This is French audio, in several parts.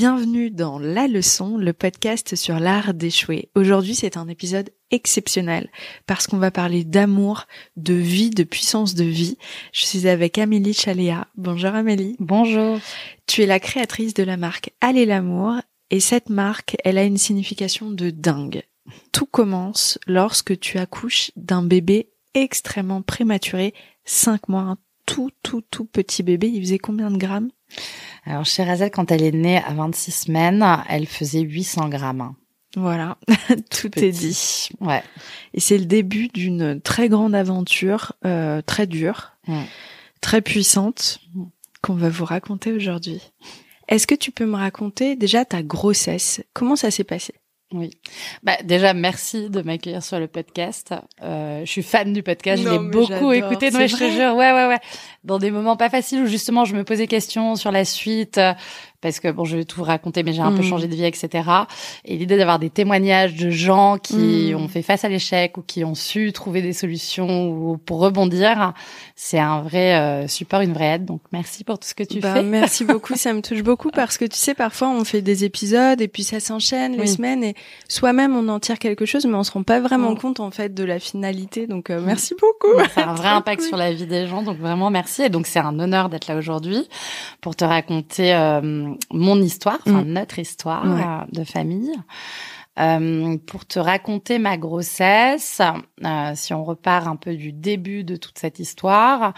Bienvenue dans La Leçon, le podcast sur l'art d'échouer. Aujourd'hui, c'est un épisode exceptionnel parce qu'on va parler d'amour, de vie, de puissance de vie. Je suis avec Amélie Chalea. Bonjour Amélie. Bonjour. Tu es la créatrice de la marque Allez l'amour et cette marque, elle a une signification de dingue. Tout commence lorsque tu accouches d'un bébé extrêmement prématuré, 5 mois, un tout tout tout petit bébé. Il faisait combien de grammes alors, Sherazade, quand elle est née à 26 semaines, elle faisait 800 grammes. Voilà, tout est dit. Ouais. Et c'est le début d'une très grande aventure, euh, très dure, très puissante, qu'on va vous raconter aujourd'hui. Est-ce que tu peux me raconter déjà ta grossesse Comment ça s'est passé oui. Bah, déjà, merci de m'accueillir sur le podcast. Euh, je suis fan du podcast. je l'ai beaucoup écouté. dans je Ouais, ouais, ouais. Dans des moments pas faciles où justement je me posais questions sur la suite, parce que bon, je vais tout vous raconter, mais j'ai un peu mm. changé de vie, etc. Et l'idée d'avoir des témoignages de gens qui mm. ont fait face à l'échec ou qui ont su trouver des solutions ou pour rebondir, c'est un vrai euh, support, une vraie aide. Donc merci pour tout ce que tu bah, fais. Merci beaucoup, ça me touche beaucoup parce que tu sais, parfois on fait des épisodes et puis ça s'enchaîne les semaines et soi-même on en tire quelque chose, mais on se rend pas vraiment mm. compte en fait de la finalité. Donc euh, merci beaucoup. Ça a un vrai impact sur la vie des gens, donc vraiment merci. Et donc c'est un honneur d'être là aujourd'hui pour te raconter. Euh, mon histoire, mm. notre histoire euh, de famille. Euh, pour te raconter ma grossesse, euh, si on repart un peu du début de toute cette histoire,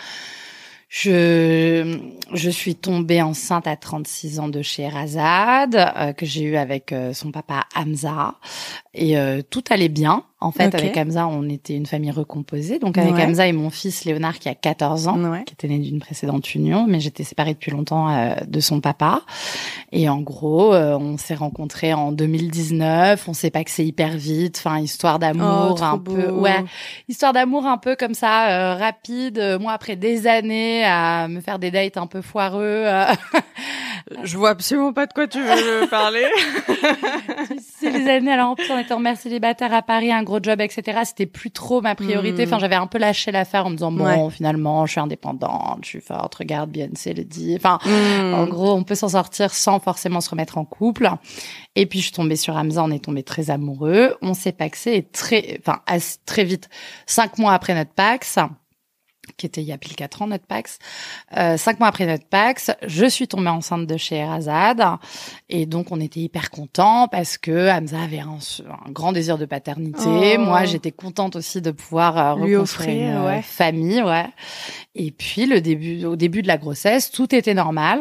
je, je suis tombée enceinte à 36 ans de chez Razad euh, que j'ai eu avec euh, son papa Hamza. Et euh, tout allait bien. En fait, avec Hamza, on était une famille recomposée. Donc avec Hamza et mon fils Léonard, qui a 14 ans, qui était né d'une précédente union, mais j'étais séparée depuis longtemps de son papa. Et en gros, on s'est rencontrés en 2019. On sait pas que c'est hyper vite. Enfin, histoire d'amour oh, un peu... Ouais, histoire d'amour un peu comme ça, rapide, moi après des années à me faire des dates un peu foireux. Euh. je vois absolument pas de quoi tu veux parler. C'est les années, en plus, en mère célibataire à Paris, un gros job, etc. C'était plus trop ma priorité. Hmm. Enfin, j'avais un peu lâché l'affaire en me disant, bon, finalement, je suis indépendante, je suis forte, regarde, c'est le dit. Enfin, hmm. en gros, on peut s'en sortir sans forcément se remettre en couple. Et puis, je suis tombée sur Hamza, on est tombé très amoureux. On s'est paxé et très, enfin, très vite. Cinq mois après notre pax, qui était il y a pile quatre ans, notre Pax. Euh, cinq mois après notre Pax, je suis tombée enceinte de chez Razad. Et donc, on était hyper contents parce que Hamza avait un, grand désir de paternité. Oh. Moi, j'étais contente aussi de pouvoir euh, Lui une euh, famille. Ouais. Et puis, le début, au début de la grossesse, tout était normal.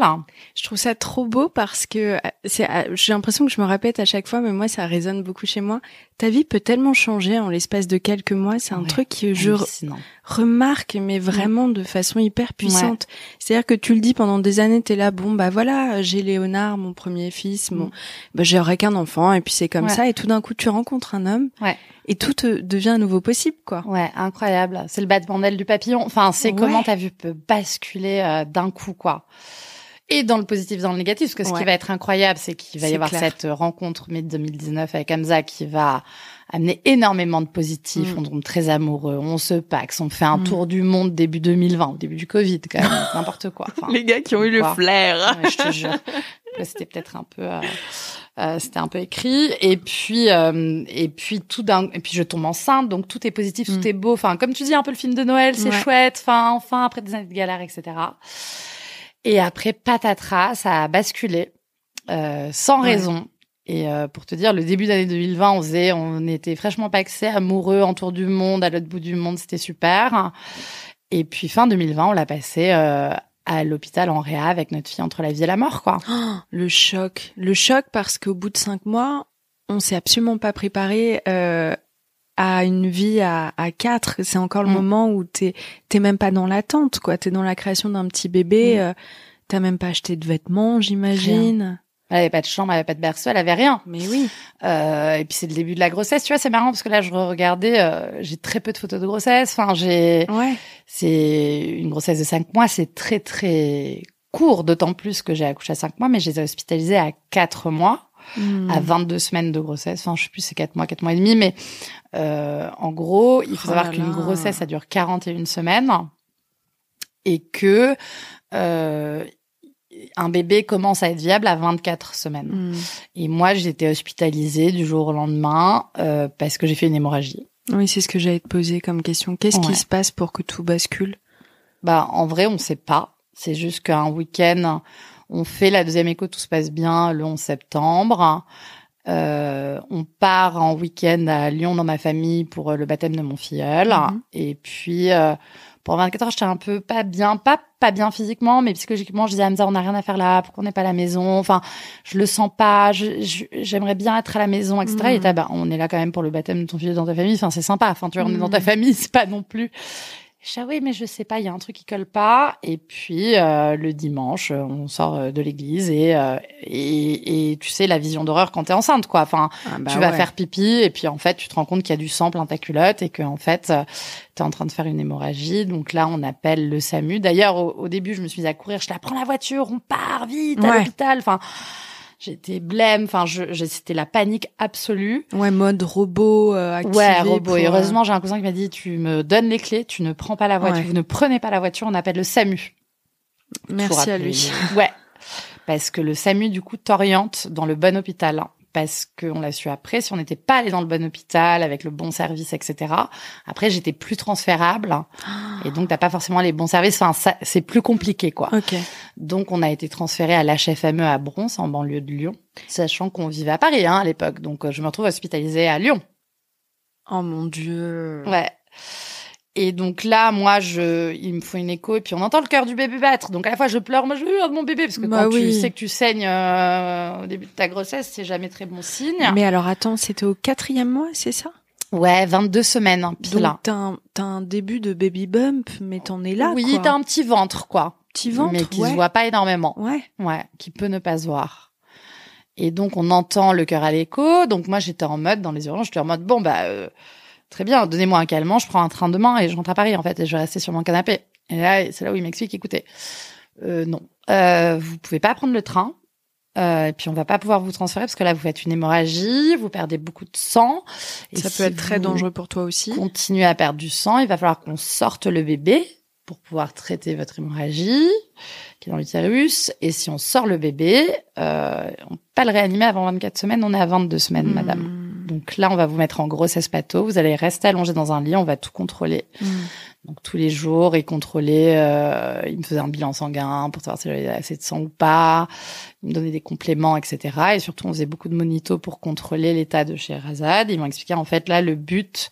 Je trouve ça trop beau parce que euh, c'est, j'ai l'impression que je me répète à chaque fois, mais moi, ça résonne beaucoup chez moi. Ta vie peut tellement changer en l'espace de quelques mois. C'est un truc que je, remarque, mais mm. vraiment de façon hyper puissante. C'est-à-dire que tu le dis pendant des années, t'es là, bon bah voilà, j'ai Léonard, mon premier fils, mon, mm. bah, j'aurais qu'un enfant, et puis c'est comme ça, et tout d'un coup tu rencontres un homme, ouais. et tout devient à nouveau possible, quoi. Ouais, incroyable. C'est le battement bandel du papillon. Enfin, c'est comment vue vu basculer euh, d'un coup, quoi. Et dans le positif, dans le négatif, parce que ce qui va être incroyable, c'est qu'il va y avoir cette rencontre mai 2019 avec Hamza qui va amener énormément de positifs. Mm. On tombe très amoureux, on se paxe, on fait un mm. tour du monde début 2020, au début du Covid quand même, n'importe quoi. Les gars qui ont eu le flair. je te jure. C'était peut-être un peu, euh, euh, c'était un peu écrit. Et puis, euh, et puis tout d'un, et puis je tombe enceinte, donc tout est positif, mm. tout est beau. Enfin, comme tu dis, un peu le film de Noël, c'est chouette. Enfin, enfin, après des années de galère, etc. Et après, patatras, ça a basculé. Euh, sans raison. Et euh, pour te dire, le début d'année 2020, on faisait, on était fraîchement paxés, amoureux, en tour du monde, à l'autre bout du monde, c'était super. Et puis fin 2020, on l'a passé euh, à l'hôpital en réa avec notre fille entre la vie et la mort, quoi. le choc, le choc parce qu'au bout de cinq mois, on s'est absolument pas préparé euh, à une vie à, quatre. C'est encore le mm. moment où t'es t'es même pas dans l'attente, quoi. T'es dans la création d'un petit bébé. Mm. Euh, T'as même pas acheté de vêtements, j'imagine. Elle avait pas de chambre, elle avait pas de berceau, elle avait rien. Mais oui. Euh, et puis c'est le début de la grossesse, tu vois, c'est marrant parce que là je regardais, euh, j'ai très peu de photos de grossesse. Enfin, j'ai, ouais. c'est une grossesse de cinq mois, c'est très très court, d'autant plus que j'ai accouché à cinq mois, mais je les ai hospitalisées à quatre mois, hmm. à 22 semaines de grossesse. Enfin, je sais plus, c'est quatre mois, quatre mois et demi, mais euh, en gros, il faut oh savoir qu'une grossesse ça dure 41 semaines et que euh, un bébé commence à être viable à 24 semaines. Hmm. Et moi, j'étais hospitalisée du jour au lendemain euh, parce que j'ai fait une hémorragie. Oui, c'est ce que j'allais te poser comme question. Qu'est-ce qui se passe pour que tout bascule Bah, en vrai, on ne sait pas. C'est juste qu'un week-end, on fait la deuxième écho, tout se passe bien le 11 septembre. Euh, on part en week-end à Lyon dans ma famille pour euh, le baptême de mon filleul. Mhm. Et puis, pendant 24 heures, j'étais un peu pas bien, pas pas bien physiquement, mais psychologiquement, je disais à Hamza, on n'a rien à faire là, pourquoi on n'est pas à la maison Enfin, je le sens pas, j'aimerais bien être à la maison, etc. Et là, mm. bah, on est là quand même pour le baptême de ton fils dans ta famille, enfin, c'est sympa, enfin, tu vois, on est dans ta mm. famille, c'est pas non plus... Je ah oui, mais je sais pas, il y a un truc qui colle pas. Et puis euh, le dimanche, euh, on sort euh, de l'église et, et, tu sais la vision d'horreur quand t'es enceinte quoi. Enfin, ah bah tu vas faire pipi et puis en fait tu te rends compte qu'il y a du sang plein ta culotte et que en fait t'es en train de faire une hémorragie. Donc là on appelle le SAMU. D'ailleurs au, début je me suis mise à courir, je la prends la voiture, on part vite à l'hôpital. Enfin j'étais blême. Enfin, c'était la panique absolue. Ouais, mode robot. Euh, activé ouais, robot. Euh, heureusement, j'ai un cousin qui m'a dit tu me donnes les clés, tu ne prends pas la voiture, vous ne prenez pas la voiture, on appelle le SAMU. Merci à lui. Ouais, parce que le SAMU du coup t'oriente dans le bon hôpital parce qu'on l'a su après. Si on n'était pas allé dans le bon hôpital avec le bon service, etc. Après, j'étais plus transférable ah. et donc t'as pas forcément les bons services. Enfin, c'est plus compliqué, quoi. Donc, on a été transféré à l'HFME à Bronze, en banlieue de Lyon, sachant qu'on vivait à Paris hein, à l'époque. Donc, euh, je me retrouve hospitalisée à Lyon. Oh mon dieu. Ouais. Et donc là, moi, je, il me faut une écho et puis on entend le cœur du bébé battre. Donc à la fois, je pleure, moi, je veux voir mon bébé parce que bah quand tu sais que tu saignes euh, au début de ta grossesse, c'est jamais très bon signe. Mais alors attends, c'était au quatrième mois, c'est ça Ouais, 22 semaines. Hein, donc t'as un, début de baby bump, mais t'en es là. Oui, t'as un petit ventre, quoi. Petit ventre, mais qui se voit pas énormément. Ouais. Ouais, qui peut ne pas se voir. Et donc on entend le cœur à l'écho. Donc moi j'étais en mode dans les urgences, j'étais en mode bon bah euh, très bien, donnez-moi un calmant, je prends un train demain et je rentre à Paris, en fait, et je vais rester sur mon canapé. Et là, c'est là où il m'explique, écoutez, euh, non, euh, vous pouvez pas prendre le train, euh, et puis on va pas pouvoir vous transférer parce que là, vous faites une hémorragie, vous perdez beaucoup de sang. Et ça peut être très dangereux pour toi aussi. Continuez à perdre du sang, il va falloir qu'on sorte le bébé pour pouvoir traiter votre hémorragie qui est dans l'utérus. Et si on sort le bébé, euh, on peut pas le réanimer avant 24 semaines, on est à 22 semaines, madame. Hmm. Donc là, on va vous mettre en grossesse pato. Vous allez rester allongé dans un lit. On va tout contrôler. Mm. Donc tous les jours, il contrôlait. Euh, il me faisait un bilan sanguin pour savoir si j'avais assez de sang ou pas. Il me donnait des compléments, etc. Et surtout, on faisait beaucoup de monito pour contrôler l'état de Sherazade. Ils m'ont expliqué en fait là le but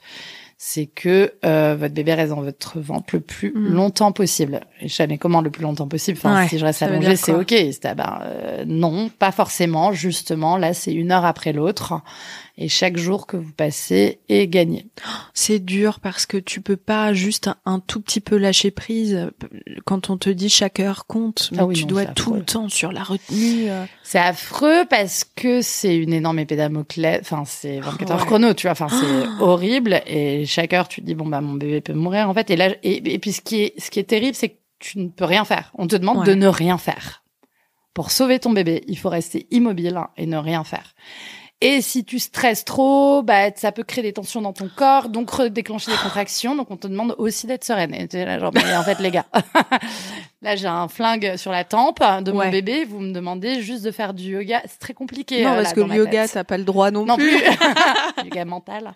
c'est que euh, votre bébé reste dans votre ventre le plus mm. longtemps possible. Et je mais comment le plus longtemps possible. Enfin, si je reste allongée, c'est ok. Ah ben, euh, non, pas forcément. Justement, là, c'est une heure après l'autre et chaque jour que vous passez est gagné. C'est dur parce que tu peux pas juste un, tout petit peu lâcher prise quand on te dit chaque heure compte, ah mais tu dois tout le temps sur la retenue. Euh. C'est affreux parce que c'est une énorme épée enfin c'est 24 ah chrono, tu vois, enfin c'est ah. horrible et chaque heure tu te dis bon bah mon bébé peut mourir en fait et là et, puis ce qui est ce qui est terrible c'est que tu ne peux rien faire. On te demande de ne rien faire. Pour sauver ton bébé, il faut rester immobile et ne rien faire. Et si tu stresses trop, bah, ça peut créer des tensions dans ton corps, donc déclencher des contractions. Donc, on te demande aussi d'être sereine. Et en fait, les gars, là, j'ai un flingue sur la tempe de mon bébé. Vous me demandez juste de faire du yoga. C'est très compliqué. Non, euh, parce que le yoga, ça n'a pas le droit non, non plus. yoga mental.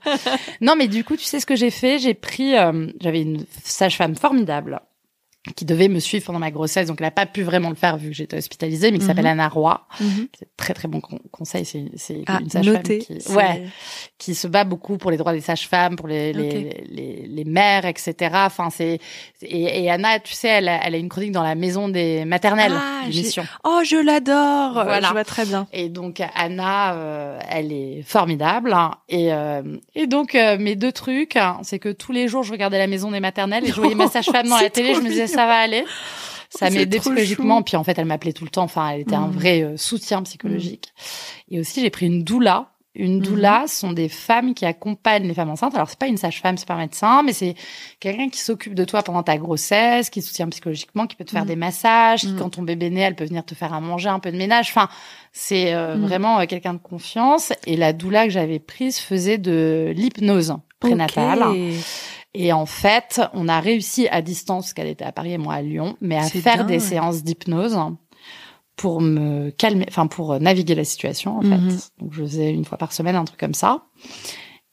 Non, mais du coup, tu sais ce que j'ai fait? J'ai pris, euh, j'avais une sage-femme formidable qui devait me suivre pendant ma grossesse. Donc, elle n'a pas pu vraiment le faire vu que j'étais hospitalisée, mais qui s'appelle mhm. Anna Roy. Mhm. c'est Très, très bon conseil. C'est ah, une sage-femme qui, qui se bat beaucoup pour les droits des sages-femmes, pour les, les, mères, etc. Enfin, c'est, et, Anna, tu sais, elle a, elle une chronique dans la maison des maternelles. Ah, oh, je l'adore. Voilà. Je vois très bien. Et donc, Anna, euh, elle est formidable. Hein. Et, euh, et donc, euh, mes deux trucs, hein, c'est que tous les jours, je regardais la maison des maternelles et je voyais ma oh, sage-femme dans la télé. Je me disais, ça va aller. Oh, ça m'aidait psychologiquement. Puis en fait, elle m'appelait tout le temps. Enfin, elle était un mm. vrai euh, soutien psychologique. Mm. Et aussi, j'ai pris une doula. Une mm-hmm. doula ce sont des femmes qui accompagnent les femmes enceintes. Alors, c'est pas une sage-femme, c'est pas un médecin, mais c'est quelqu'un qui s'occupe de toi pendant ta grossesse, qui te soutient psychologiquement, qui peut te faire mm. des massages, qui, quand ton bébé naît, elle peut venir te faire à manger, un peu de ménage. Enfin, c'est euh, vraiment euh, quelqu'un de confiance. Et la doula que j'avais prise faisait de l'hypnose prénatale. Et en fait, on a réussi à distance, qu'elle était à Paris et moi à Lyon, mais à faire des séances d'hypnose pour me calmer, enfin pour euh, naviguer la situation en fait. Mhm. Donc je faisais une fois par semaine un truc comme ça.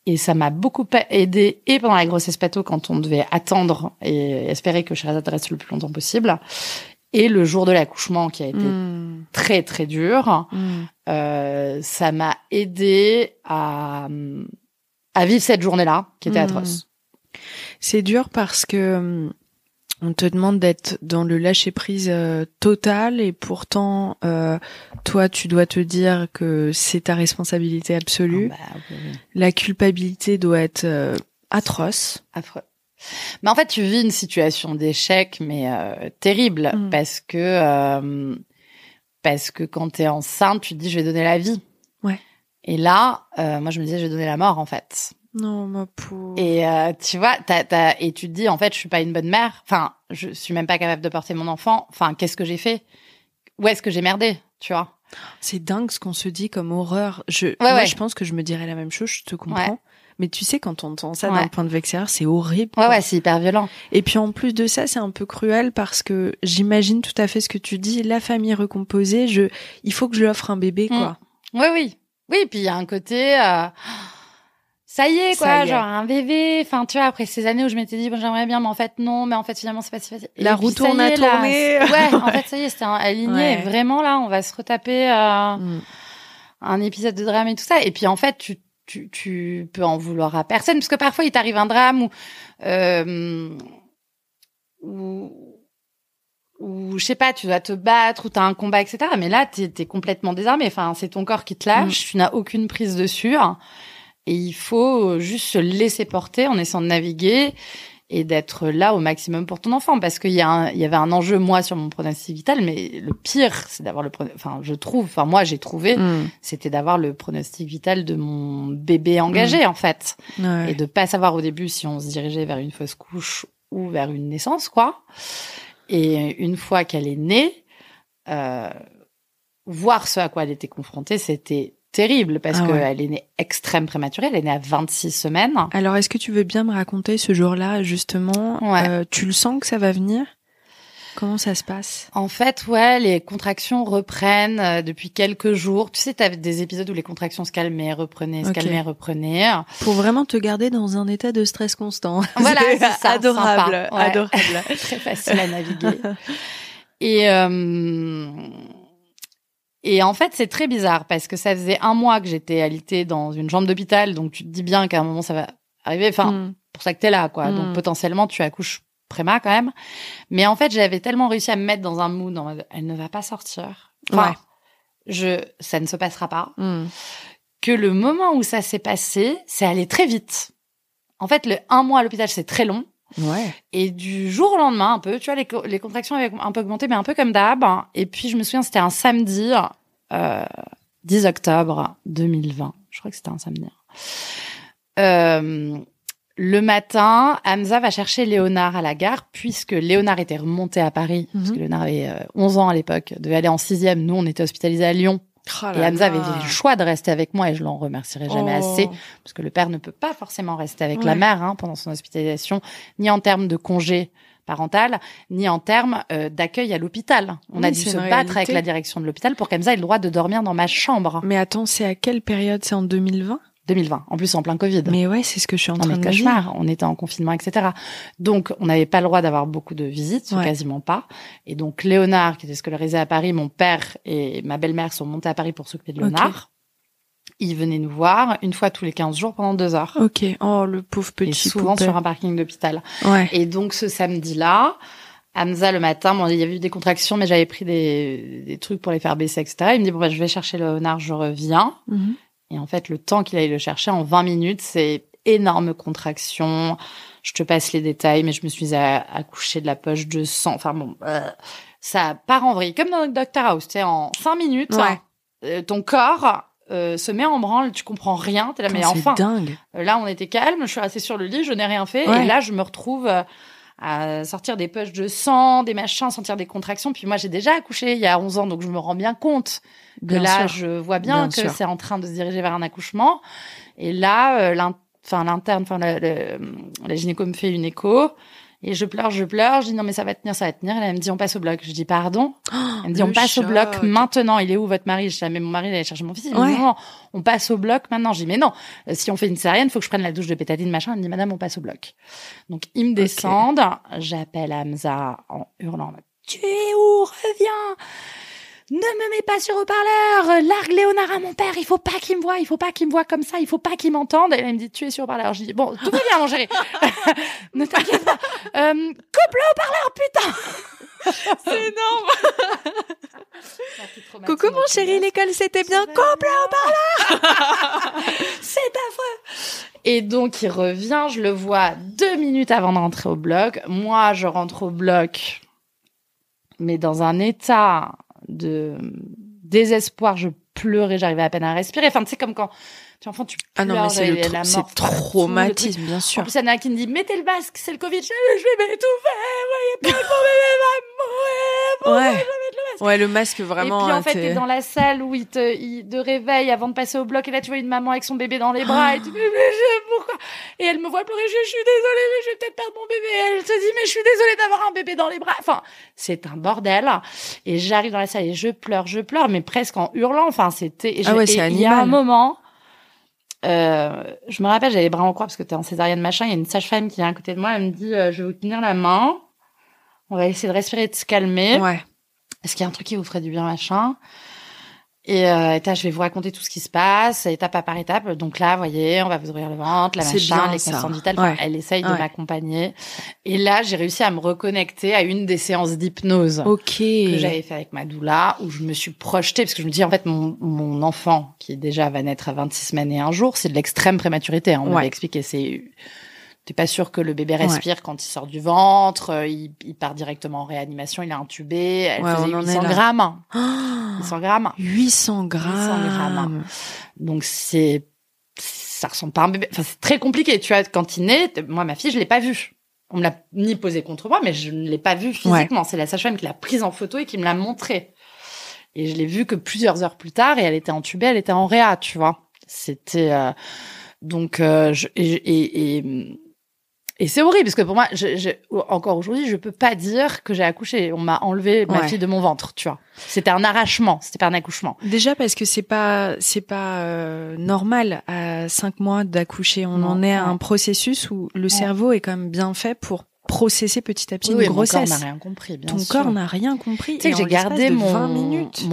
Et ça m'a beaucoup aidé et pendant la grossesse pato quand on devait attendre et espérer que Sherazade reste le plus longtemps possible. Et le jour de l'accouchement qui a été hmm. très très dur, hmm. euh, ça m'a aidé à, à vivre cette journée-là qui était hmm. atroce. C'est dur parce que hum, on te demande d'être dans le lâcher prise euh, total et pourtant euh, toi tu dois te dire que c'est ta responsabilité absolue. Ah bah, la culpabilité doit être euh, atroce. Affreux. Mais en fait tu vis une situation d'échec mais terrible mmh. parce que parce que quand tu es enceinte, tu te dis je vais donner la vie. Ouais. Et là moi je me disais je vais donner la mort en fait. Non, ma poule. Et euh, tu vois, et tu te dis, en fait, je suis pas une bonne mère. Enfin, je suis même pas capable de porter mon enfant. Enfin, qu'est-ce que j'ai fait Où est-ce que j'ai merdé Tu vois C'est dingue ce qu'on se dit comme horreur. Je, je pense que je me dirais la même chose. Je te comprends. Mais tu sais, quand on entend ça d'un point de vue extérieur, c'est horrible. Ouais, c'est hyper violent. Et puis en plus de ça, c'est un peu cruel parce que j'imagine tout à fait ce que tu dis. La famille recomposée, je, il faut que je lui offre un bébé, mmh. quoi. Oui, oui, oui. Puis il y a un côté. Euh, ça y est quoi, genre un bébé. Enfin tu vois après ces années où je m'étais dit bon j'aimerais bien, mais en fait non, mais en fait finalement c'est pas si facile. La roue tourne à tourner. Ouais, en fait ça y est c'était aligné. Vraiment là on va se retaper euh, mm. un épisode de drame et tout ça. Et puis en fait tu peux en vouloir à personne parce que parfois il t'arrive un drame où... euh, ou, je sais pas, tu dois te battre ou t'as un combat, etc. Mais là, t'es es complètement désarmé. Enfin, c'est ton corps qui te lâche. Mm. Tu n'as aucune prise dessus. Et il faut euh, juste se laisser porter en essayant de naviguer et d'être là au maximum pour ton enfant. Parce qu'il y, il y avait un enjeu, moi, sur mon pronostic vital, mais le pire, c'est d'avoir le pronostic... Enfin, je trouve, enfin, moi, j'ai trouvé, mm. c'était d'avoir le pronostic vital de mon bébé engagé, mm. en fait. Et de pas savoir au début si on se dirigeait vers une fausse couche ou vers une naissance, quoi. Et une fois qu'elle est née, euh, voir ce à quoi elle était confrontée, c'était terrible parce ah qu'elle est née extrême prématurée, elle est née à 26 semaines. Alors, est-ce que tu veux bien me raconter ce jour-là, justement euh, Tu le sens que ça va venir Comment ça se passe En fait, ouais, les contractions reprennent euh, depuis quelques jours. Tu sais, tu t'avais des épisodes où les contractions se calmaient, reprenaient, se calmaient, reprenaient. Pour vraiment te garder dans un état de stress constant. Voilà, c'est adorable, adorable, très facile à naviguer. Et euh, et en fait, c'est très bizarre parce que ça faisait un mois que j'étais alitée dans une chambre d'hôpital, donc tu te dis bien qu'à un moment ça va arriver. Enfin, mm. pour ça que t'es là, quoi. Donc mm. potentiellement, tu accouches préma quand même. Mais en fait, j'avais tellement réussi à me mettre dans un mood, dans elle ne va pas sortir. Enfin, ouais. je, ça ne se passera pas. Mm. Que le moment où ça s'est passé, c'est allé très vite. En fait, le un mois à l'hôpital, c'est très long. Ouais. Et du jour au lendemain, un peu, tu vois, les, contractions avaient un peu augmenté, mais un peu comme d'hab. Et puis, je me souviens, c'était un samedi, 10 euh, octobre 2020. Je crois que c'était un samedi. Euh, le matin, Hamza va chercher Léonard à la gare, puisque Léonard était remonté à Paris, mhm. parce que Léonard avait 11 euh, ans à l'époque, devait aller en sixième. Nous, on était hospitalisés à Lyon. Oh et Hamza avait eu le choix de rester avec moi et je l'en remercierai jamais oh. assez parce que le père ne peut pas forcément rester avec la mère hein, pendant son hospitalisation, ni en termes de congé parental, ni en termes euh, d'accueil à l'hôpital. On a dû se battre avec la direction de l'hôpital pour qu'Hamza ait le droit de dormir dans ma chambre. Mais attends, c'est à quelle période C'est en 2020 2020. En plus, en plein Covid. Mais ouais, c'est ce que je suis en train de cauchemar. Dire. On était en confinement, etc. Donc, on n'avait pas le droit d'avoir beaucoup de visites, quasiment pas. Et donc, Léonard, qui était scolarisé à Paris, mon père et ma belle-mère sont montés à Paris pour s'occuper de Léonard. Il Ils venaient nous voir une fois tous les 15 jours pendant deux heures. Ok. Oh, le pauvre petit. Et souvent sur un parking d'hôpital. Ouais. Et donc, ce samedi-là, Hamza le matin, il y avait eu des contractions, mais j'avais pris des, trucs pour les faire baisser, etc. Il me dit bon bah, je vais chercher Léonard, je reviens. Mhm. Et en fait, le temps qu'il aille le chercher en 20 minutes, c'est énorme contraction. Je te passe les détails, mais je me suis accouchée de la poche de sang. Enfin bon, euh, ça part en vrille. Comme dans Doctor House, tu en 5 minutes, euh, ton corps euh, se met en branle, tu comprends rien, t'es là, mais enfin. dingue. Là, on était calme, je suis restée sur le lit, je n'ai rien fait, et là, je me retrouve à sortir des poches de sang, des machins, sentir des contractions. Puis moi, j'ai déjà accouché il y a 11 ans, donc je me rends bien compte que là, je vois bien, que c'est en train de se diriger vers un accouchement. Et là, euh, l'interne, enfin la, la, la, gynéco me fait une écho. Et je pleure, je pleure. Je dis non mais ça va tenir, ça va tenir. elle me dit on passe au bloc. Je dis pardon. Oh, elle me dit on passe au bloc maintenant. Il est où votre mari Je dis ah, mon mari il allait chercher mon fils. Il non, on passe au bloc maintenant. Je dis mais non. Euh, si on fait une il faut que je prenne la douche de pétadine machin. Elle me dit madame on passe au bloc. Donc ils me descendent. J'appelle Hamza en hurlant tu es où Reviens ne me mets pas sur haut-parleur, largue Léonard à mon père, il faut pas qu'il me voit il faut pas qu'il me voie comme ça, il faut pas qu'il m'entende. Et elle me dit, tu es sur haut-parleur. Je dis, bon, tout va bien, mon chéri. ne t'inquiète pas. Euh, coupe le haut-parleur, putain! C'est énorme! Coucou mon chéri, l'école c'était bien. Coupe le haut-parleur! C'est affreux! Et donc il revient, je le vois deux minutes avant d'entrer au bloc. Moi, je rentre au bloc, mais dans un état de désespoir, je pleurais, j'arrivais à peine à respirer. Enfin, tu sais, comme quand tu enfant, tu ah non, mais c'est le C'est traumatisme, bien sûr. En plus, Anna qui me dit, mettez le masque, c'est le Covid, je vais tout faire, voyez pas, mon bébé va mourir, ouais. Le ouais, le masque vraiment. Et puis en euh, fait, t'es dans la salle où il te, réveille avant de passer au bloc et là tu vois une maman avec son bébé dans les bras et tu mais je, pourquoi Et elle me voit pleurer, je, suis désolée, mais je vais peut-être perdre mon bébé. Et elle se dit mais je suis désolée d'avoir un bébé dans les bras. Enfin, c'est un bordel. Et j'arrive dans la salle et je pleure, je pleure, mais presque en hurlant. Enfin, c'était. Ah Il y a un moment euh, je me rappelle, j'avais les bras en croix parce que t'es en césarienne machin. Il y a une sage-femme qui est à côté de moi. Elle me dit, euh, je vais vous tenir la main. On va essayer de respirer, et de se calmer. Ouais. Est-ce qu'il y a un truc qui vous ferait du bien machin et euh, là, je vais vous raconter tout ce qui se passe, étape par étape. Donc là, vous voyez, on va vous ouvrir le ventre, la machin, les consciences vitales. elle essaye de m'accompagner. Et là, j'ai réussi à me reconnecter à une des séances d'hypnose que j'avais fait avec ma doula, où je me suis projetée, parce que je me dis, en fait, mon, mon enfant, qui déjà va naître à 26 semaines et un jour, c'est de l'extrême prématurité. Hein, on m'avait expliqué, c'est t'es pas sûr que le bébé respire quand il sort du ventre, euh, il, part directement en réanimation, il est intubé, elle faisait 800 grammes. 800 grammes. 800 grammes. Donc c'est, ça ressemble pas à un bébé. Enfin, c'est très compliqué, tu vois, quand il naît, moi, ma fille, je l'ai pas vue. On me l'a ni posé contre moi, mais je ne l'ai pas vue physiquement. C'est la sage-femme qui l'a prise en photo et qui me l'a montré. Et je l'ai vue que plusieurs heures plus tard et elle était intubée, elle était en réa, tu vois. C'était, euh, donc, euh, je... et, et et c'est horrible parce que pour moi, je, je, encore aujourd'hui, je peux pas dire que j'ai accouché. On m'a enlevé ma fille de mon ventre, tu vois. C'était un arrachement, c'était pas un accouchement. Déjà parce que c'est pas c'est pas euh, normal à cinq mois d'accoucher. On en est à un processus où le cerveau est quand même bien fait pour processer petit à petit une grossesse. Ton corps n'a rien compris, bien Ton corps n'a rien compris. Tu sais que j'ai gardé mon,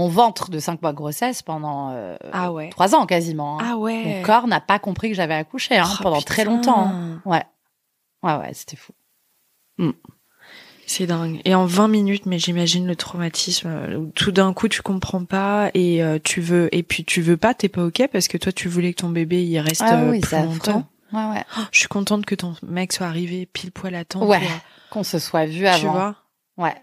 ventre de 5 mois de grossesse pendant euh, 3 ah ans quasiment. Hein. Ah ouais. Mon corps n'a pas compris que j'avais accouché hein, oh, pendant très longtemps. Hein. Ouais. Ouais, ouais, c'était fou. Hmm. C'est dingue. Et en 20 minutes, mais j'imagine le traumatisme euh, tout d'un coup tu comprends pas et euh, tu veux et puis tu veux pas, t'es pas ok parce que toi tu voulais que ton bébé il reste ah euh, plus longtemps. Ouais, ouais. Oh, je suis contente que ton mec soit arrivé pile poil à temps. Ouais. Qu'on se soit vu avant. Tu vois. Ouais.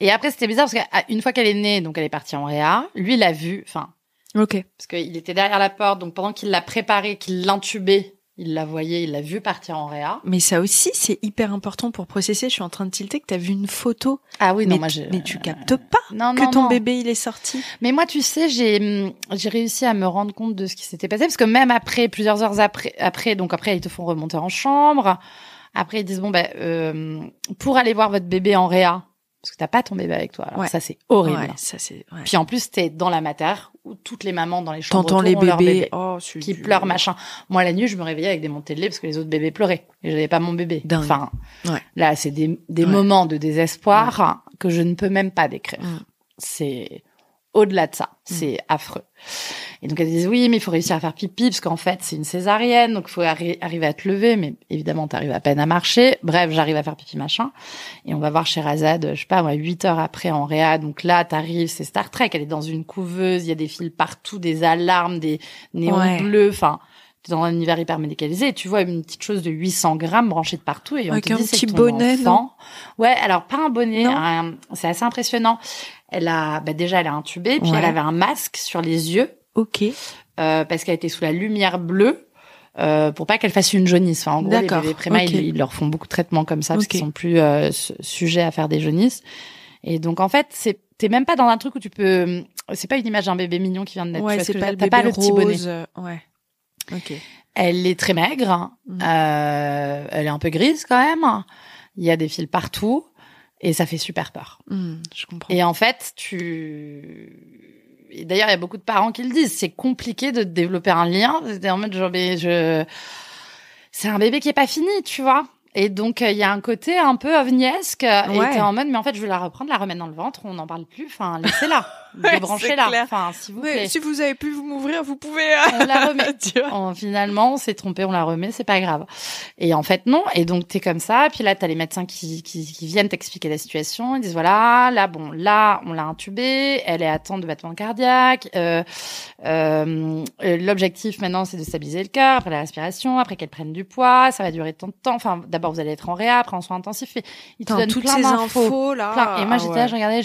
Et après c'était bizarre parce qu'une ah, fois qu'elle est née, donc elle est partie en réa, lui l'a vu, enfin. Ok. Parce qu'il était derrière la porte, donc pendant qu'il l'a préparé, qu'il l'intubait, il l'a voyé, il l'a vu partir en réa. Mais ça aussi, c'est hyper important pour processer. Je suis en train de tilter que tu as vu une photo. Ah oui, non, mais moi Mais tu euh, captes pas que ton bébé, il est sorti. Mais moi, tu sais, j'ai, hum, j'ai réussi à me rendre compte de ce qui s'était passé. Parce que même après, plusieurs heures après, après donc après, ils te font remonter en chambre. Après, ils disent, bon, ben, euh, pour aller voir votre bébé en réa, parce que t'as pas ton bébé avec toi. ça c'est horrible. ça c'est. Puis en plus t'es dans la matière où toutes les mamans dans les chambres T'entends les bébés, oh, qui pleure, pleurent machin. Moi la nuit je me réveillais avec des montées de lait parce que les autres bébés pleuraient et j'avais pas mon bébé. Enfin là c'est des moments de désespoir que je ne peux même pas décrire. Mm. C'est au-delà de ça. Mm. C'est affreux. Et donc, elle dit, oui, mais il faut réussir à faire pipi, parce qu'en fait, c'est une césarienne, donc il faut arriver à te lever, mais évidemment, t'arrives à peine à marcher. Bref, j'arrive à faire pipi, machin. Et on va voir chez Razad, je sais pas, ouais, 8 heures après en réa. Donc là, t'arrives, c'est Star Trek, elle est dans une couveuse, il y a des fils partout, des alarmes, des néons bleus, enfin dans un univers hyper médicalisé et tu vois une petite chose de 800 grammes branchée de partout et on te dit c'est ton bonnet, ouais, alors pas un bonnet, c'est assez impressionnant. Elle a, bah, déjà, elle a intubée. puis elle avait un masque sur les yeux. Ok. Euh, parce qu'elle était sous la lumière bleue. Euh, pour pas qu'elle fasse une jaunisse. Enfin, en gros, les bébés préma, ils, leur font beaucoup de traitements comme ça parce qu'ils sont plus euh, sujets à faire des jaunisses. Et donc, en fait, c'est t'es même pas dans un truc où tu peux. C'est pas une image d'un bébé mignon qui vient de naître. Ouais, c'est pas, le, petit bonnet. Elle est très maigre. Hein. Mm. elle est un peu grise quand même. Il y a des fils partout. Et ça fait super peur. Hmm, je comprends. Et en fait, tu. D'ailleurs, il y a beaucoup de parents qui le disent. C'est compliqué de développer un lien. C'était en mode genre, je. C'est un bébé qui est pas fini, tu vois. Et donc, il y a un côté un peu ovniesque. Ouais. Et t'es en mode, mais en fait, je vais la reprendre, la remettre dans le ventre, on n'en parle plus. Enfin, laissez-la. débranchez-la. enfin, si vous Si vous avez pu vous m'ouvrir, vous pouvez. on euh, la remet. finalement, on s'est trompé, on la remet, c'est pas grave. Et en fait, non. Et donc, t'es comme ça. Puis là, t'as les médecins qui, qui, qui viennent t'expliquer la situation. Ils disent voilà, là, bon, là, on l'a intubée. Elle est à temps de battement cardiaque. Euh, euh, euh L'objectif maintenant, c'est de stabiliser le cœur après la respiration, après qu'elle prenne du poids. Ça va durer tant de temps. Enfin, d'abord, vous allez être en réa, après en soins intensifs. Ils te donnent toutes ces infos, là. Et moi, ah j'étais là, je regardais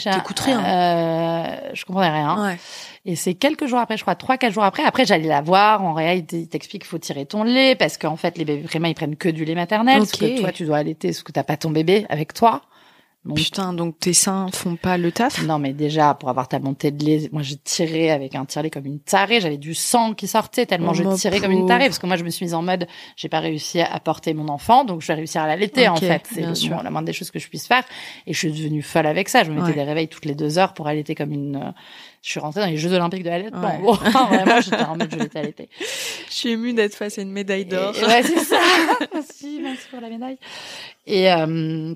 je comprenais rien. Et c'est quelques jours après, je crois, trois, quatre jours après, après j'allais la voir. En réalité, il t'explique qu'il faut tirer ton lait parce qu'en fait, les bébés vraiment ils prennent que du lait maternel. que toi, tu dois allaiter, parce que t'as pas ton bébé avec toi. Putain, donc tes seins font pas le taf Non, mais déjà, pour avoir ta montée de lait, moi, j'ai tiré avec un tirelet comme une tarée. J'avais du sang qui sortait tellement j'ai oh, je tirais comme une tarée. Parce que moi, je me suis mise en mode, j'ai pas réussi à porter mon enfant, donc je vais réussir à l'allaiter, en fait. C'est la moindre des choses que je puisse faire. Et je suis devenue folle avec ça. Je me mettais des réveils toutes les deux heures pour allaiter comme une, euh, je suis rentrée dans les Jeux Olympiques de l'allaitement. Ouais. Bon, vraiment, j'étais en mode, je vais t'allaiter. Je suis émue d'être face à une médaille d'or. Ouais, c'est ça. merci, merci pour la médaille. Et, euh,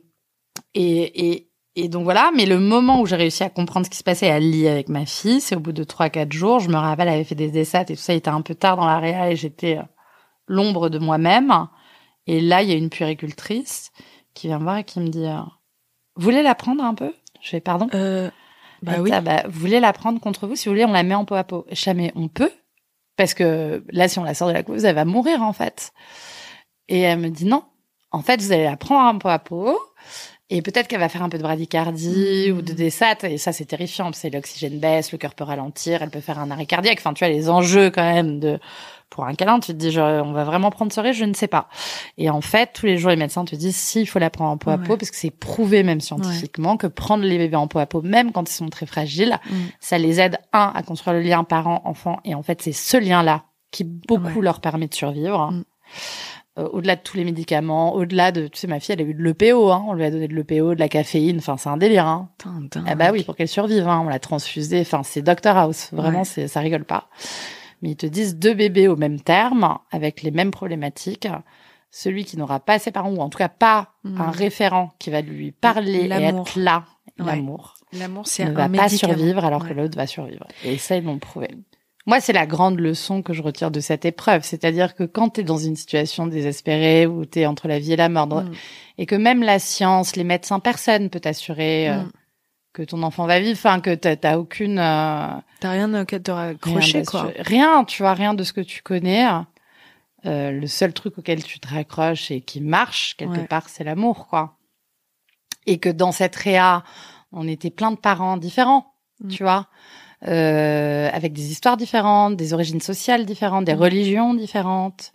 et, et, et donc voilà, mais le moment où j'ai réussi à comprendre ce qui se passait à lire avec ma fille, c'est au bout de 3-4 jours. Je me rappelle, elle avait fait des essais et tout ça. Il était un peu tard dans la réa et j'étais euh, l'ombre de moi-même. Et là, il y a une puéricultrice qui vient me voir et qui me dit Vous euh, voulez la prendre un peu Je fais Pardon euh, Bah oui. vous ah bah, voulez la prendre contre vous Si vous voulez, on la met en peau à peau. Jamais, ah, on peut. Parce que là, si on la sort de la couveuse, elle va mourir en fait. Et elle me dit Non. En fait, vous allez la prendre en peau à peau. Et peut-être qu'elle va faire un peu de bradycardie ou de hmm. dessat. Et ça, c'est terrifiant. Parce que l'oxygène baisse, le cœur peut ralentir, elle peut faire un arrêt cardiaque. Enfin, tu as les enjeux quand même de pour un câlin, tu te dis, genre, on va vraiment prendre ce risque, je ne sais pas. Et en fait, tous les jours, les médecins te disent, si, il faut la prendre en peau à peau, parce que c'est prouvé même scientifiquement que prendre les bébés en peau à peau, même quand ils sont très fragiles, hmm. ça les aide, un, à construire le lien parent-enfant. Et en fait, c'est ce lien-là qui beaucoup leur permet de survivre. Hmm. Euh, au-delà de tous les médicaments, au-delà de, tu sais, ma fille, elle a eu de l'EPO, hein. on lui a donné de l'EPO, de la caféine, enfin, c'est un délire, hein. Ah bah oui, pour qu'elle survive, hein. on l'a transfusée, enfin, c'est Doctor House, vraiment, ça rigole pas. Mais ils te disent deux bébés au même terme, avec les mêmes problématiques. Celui qui n'aura pas ses parents, ou en tout cas pas hmm. un référent qui va lui parler et être là, l'amour. L'amour, c'est ne va pas survivre alors que l'autre va survivre. Et ça, ils l'ont prouvé. Moi, c'est la grande leçon que je retire de cette épreuve. C'est-à-dire que quand tu es dans une situation désespérée où tu es entre la vie et la mort, mm. et que même la science, les médecins, personne peut t'assurer euh, mm. que ton enfant va vivre, enfin, que t'as aucune... Euh, t'as rien à te raccrocher, Rien, tu vois, rien de ce que tu connais. Euh, le seul truc auquel tu te raccroches et qui marche, quelque part, c'est l'amour, quoi. Et que dans cette réa, on était plein de parents différents, mm. tu vois euh, avec des histoires différentes, des origines sociales différentes, des mmh. religions différentes,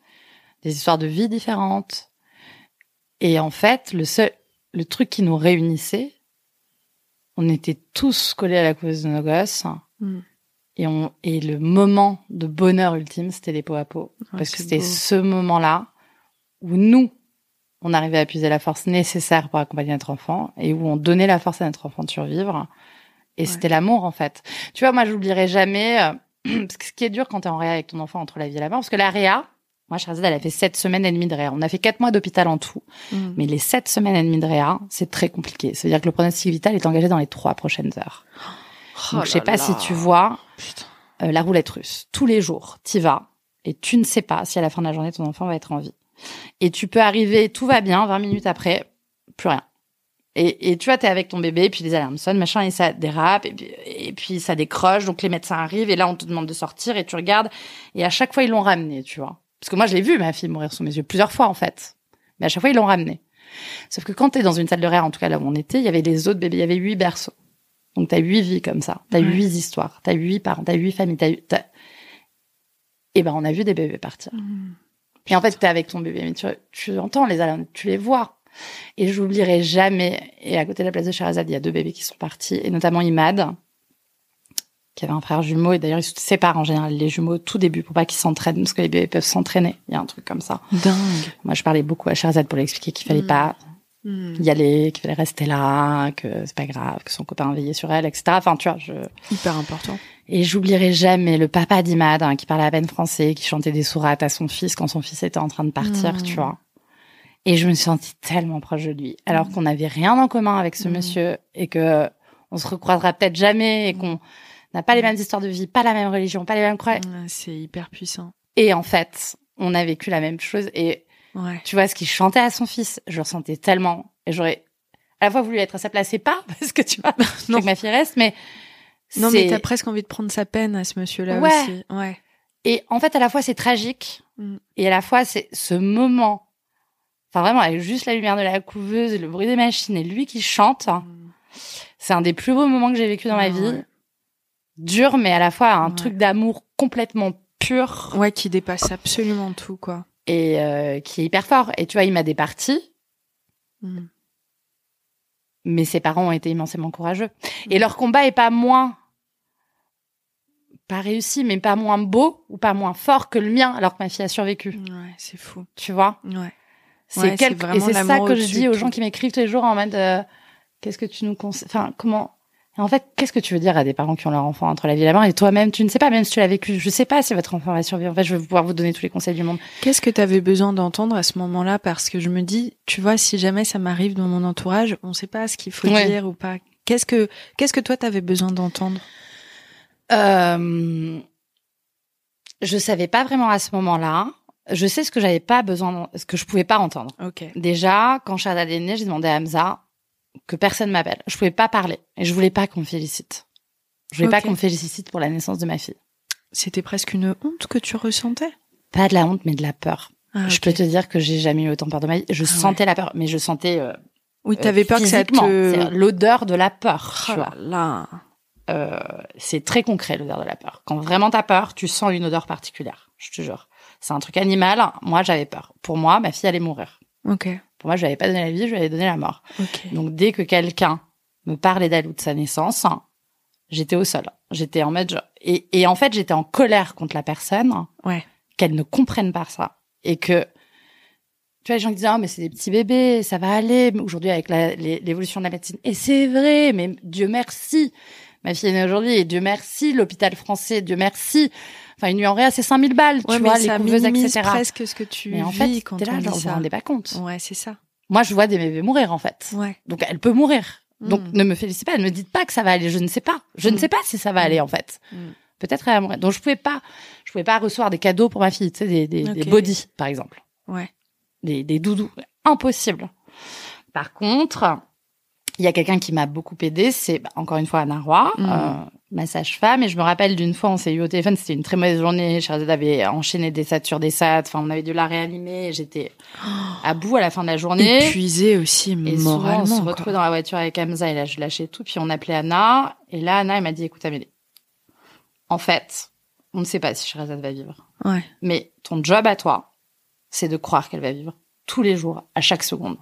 des histoires de vie différentes. Et en fait, le seul, le truc qui nous réunissait, on était tous collés à la cause de nos gosses. Mmh. Et, on, et le moment de bonheur ultime, c'était les peaux à peau. Ah, parce que c'était ce moment-là où nous, on arrivait à puiser la force nécessaire pour accompagner notre enfant et où on donnait la force à notre enfant de survivre et c'était l'amour, en fait. Tu vois, moi, j'oublierai jamais, euh, ce qui est dur quand es en réa avec ton enfant entre la vie et la mort, parce que la réa, moi, Charizade, elle a fait sept semaines et demie de réa. On a fait quatre mois d'hôpital en tout. Mm. Mais les sept semaines et demie de réa, c'est très compliqué. C'est-à-dire que le pronostic vital est engagé dans les trois prochaines heures. Oh Donc, je sais pas si tu vois euh, la roulette russe. Tous les jours, t'y vas et tu ne sais pas si à la fin de la journée ton enfant va être en vie. Et tu peux arriver, tout va bien, 20 minutes après, plus rien. Et, et tu vois, t'es avec ton bébé, puis les alarmes sonnent, machin, et ça dérape, et puis, et puis ça décroche, donc les médecins arrivent, et là, on te demande de sortir, et tu regardes, et à chaque fois, ils l'ont ramené, tu vois. Parce que moi, je l'ai vu, ma fille mourir sous mes yeux, plusieurs fois, en fait. Mais à chaque fois, ils l'ont ramené. Sauf que quand t'es dans une salle de rire, en tout cas là où on était, il y avait les autres bébés, il y avait huit berceaux. Donc t'as huit vies comme ça, t'as huit histoires, t'as huit parents, t'as huit familles, t'as, t'as... Et eh ben on a vu des bébés partir. Mmh. Et en fait t'es avec ton bébé, mais tu, tu entends les alarmes, tu les vois. Et j'oublierai jamais. Et à côté de la place de Sharazade il y a deux bébés qui sont partis, et notamment Imad, qui avait un frère jumeau. Et d'ailleurs, ils se séparent en général les jumeaux tout début pour pas qu'ils s'entraînent, parce que les bébés peuvent s'entraîner. Il y a un truc comme ça. Dingue. Moi, je parlais beaucoup à Sherazade pour lui expliquer qu'il fallait mm. pas mm. y aller, qu'il fallait rester là, que c'est pas grave, que son copain veillait sur elle, etc. Enfin, tu vois, je... Hyper important. Et j'oublierai jamais le papa d'Imad, hein, qui parlait à peine français, qui chantait des sourates à son fils quand son fils était en train de partir, mm. tu vois. Et je me sentis tellement proche de lui, alors mmh. qu'on n'avait rien en commun avec ce mmh. monsieur et que euh, on se recroisera peut-être jamais et mmh. qu'on n'a pas les mêmes histoires de vie, pas la même religion, pas les mêmes croyances. C'est hyper puissant. Et en fait, on a vécu la même chose et tu vois ce qu'il chantait à son fils, je le ressentais tellement et j'aurais à la fois voulu être à sa place et pas parce que tu vois, non. que ma fille reste, mais non mais t'as presque envie de prendre sa peine à ce monsieur-là aussi. Ouais. Et en fait, à la fois c'est tragique et à la fois c'est ce moment Enfin, vraiment, avec juste la lumière de la couveuse le bruit des machines et lui qui chante. Mm. C'est un des plus beaux moments que j'ai vécu dans ma ah vie. Dur, mais à la fois un truc d'amour complètement pur. Ouais, qui dépasse absolument tout, quoi. Et euh, qui est hyper fort. Et tu vois, il m'a départi. Mm. Mais ses parents ont été immensément courageux. Et mm. leur combat est pas moins pas réussi, mais pas moins beau ou pas moins fort que le mien, alors que ma fille a survécu. Ouais, c'est fou. Tu vois Ouais. C'est et c'est ça que je dis aux gens qui m'écrivent tous les jours en mode euh, qu'est-ce que tu nous conseilles enfin comment en fait, qu'est-ce que tu veux dire à des parents qui ont leur enfant entre la vie et la mort et toi-même, tu ne sais pas, même si tu l'as vécu, je sais pas si votre enfant va survivre. En fait, je vais pouvoir vous donner tous les conseils du monde. Qu'est-ce que tu avais besoin d'entendre à ce moment-là Parce que je me dis, tu vois, si jamais ça m'arrive dans mon entourage, on ne sait pas ce qu'il faut dire ou pas. Qu'est-ce que, qu'est-ce que toi, tu avais besoin d'entendre euh, Je savais pas vraiment à ce moment-là je sais ce que j'avais pas besoin, ce que je pouvais pas entendre. Déjà, quand Charles suis j'ai demandé à Hamza que personne m'appelle. Je pouvais pas parler et je voulais pas qu'on me félicite. Je voulais pas qu'on me félicite pour la naissance de ma fille. C'était presque une honte que tu ressentais. Pas de la honte, mais de la peur. Ah, je peux te dire que j'ai jamais eu autant peur de ma vie. Je ah sentais la peur, mais je sentais. Euh, oui, t'avais euh, peur que ça te. L'odeur de la peur. Oh euh, c'est très concret l'odeur de la peur. Quand vraiment t'as peur, tu sens une odeur particulière. Je te jure c'est un truc animal. Moi, j'avais peur. Pour moi, ma fille allait mourir. Ok. Pour moi, je lui avais pas donné la vie, je lui avais donné la mort. Donc, dès que quelqu'un me parlait d'Alou de sa naissance, j'étais au sol. J'étais en mode, et, et en fait, j'étais en colère contre la personne. Ouais. Qu'elle ne comprenne pas ça. Et que, tu vois, les gens qui disent, oh mais c'est des petits bébés, ça va aller. Aujourd'hui, avec l'évolution de la médecine. Et c'est vrai, mais Dieu merci. Ma fille est née aujourd'hui, et Dieu merci, l'hôpital français, Dieu merci. Enfin, une réa, c'est 5000 balles, tu vois, les couveuses, etc. presque ce que tu mais en fait, quand là, on pas compte. Ouais, c'est ça. Moi, je vois des bébés mourir, en fait. Ouais. Donc, elle peut mourir. Donc, mm. ne me félicite pas, ne me dites pas que ça va aller. Je ne sais pas. Je ne mm. sais pas si ça va mm. aller, en fait. Peut-être elle va mourir. Donc, je pouvais pas, je pouvais pas recevoir des cadeaux pour ma fille, tu sais, des, des, des body, par exemple. Ouais. Des, des doudous. Impossible. Par contre, il y a quelqu'un qui m'a beaucoup aidé, c'est bah, encore une fois Anna Roy, euh, ma sage-femme. Et je me rappelle d'une fois, on s'est eu au téléphone, c'était une très mauvaise journée. Sherazade avait enchaîné des sats sur des sats. Enfin, on avait dû la réanimer. J'étais à bout à la fin de la journée. Épuisée aussi, mais moralement. on se retrouve dans la voiture avec Hamza. Et là, je lâchais tout. Puis on appelait Anna. Et là, Anna, elle m'a dit, écoute, Amélie, en fait, on ne sait pas si Sherazade va vivre. Mais ton job à toi, c'est de croire qu'elle va vivre tous les jours, à chaque seconde.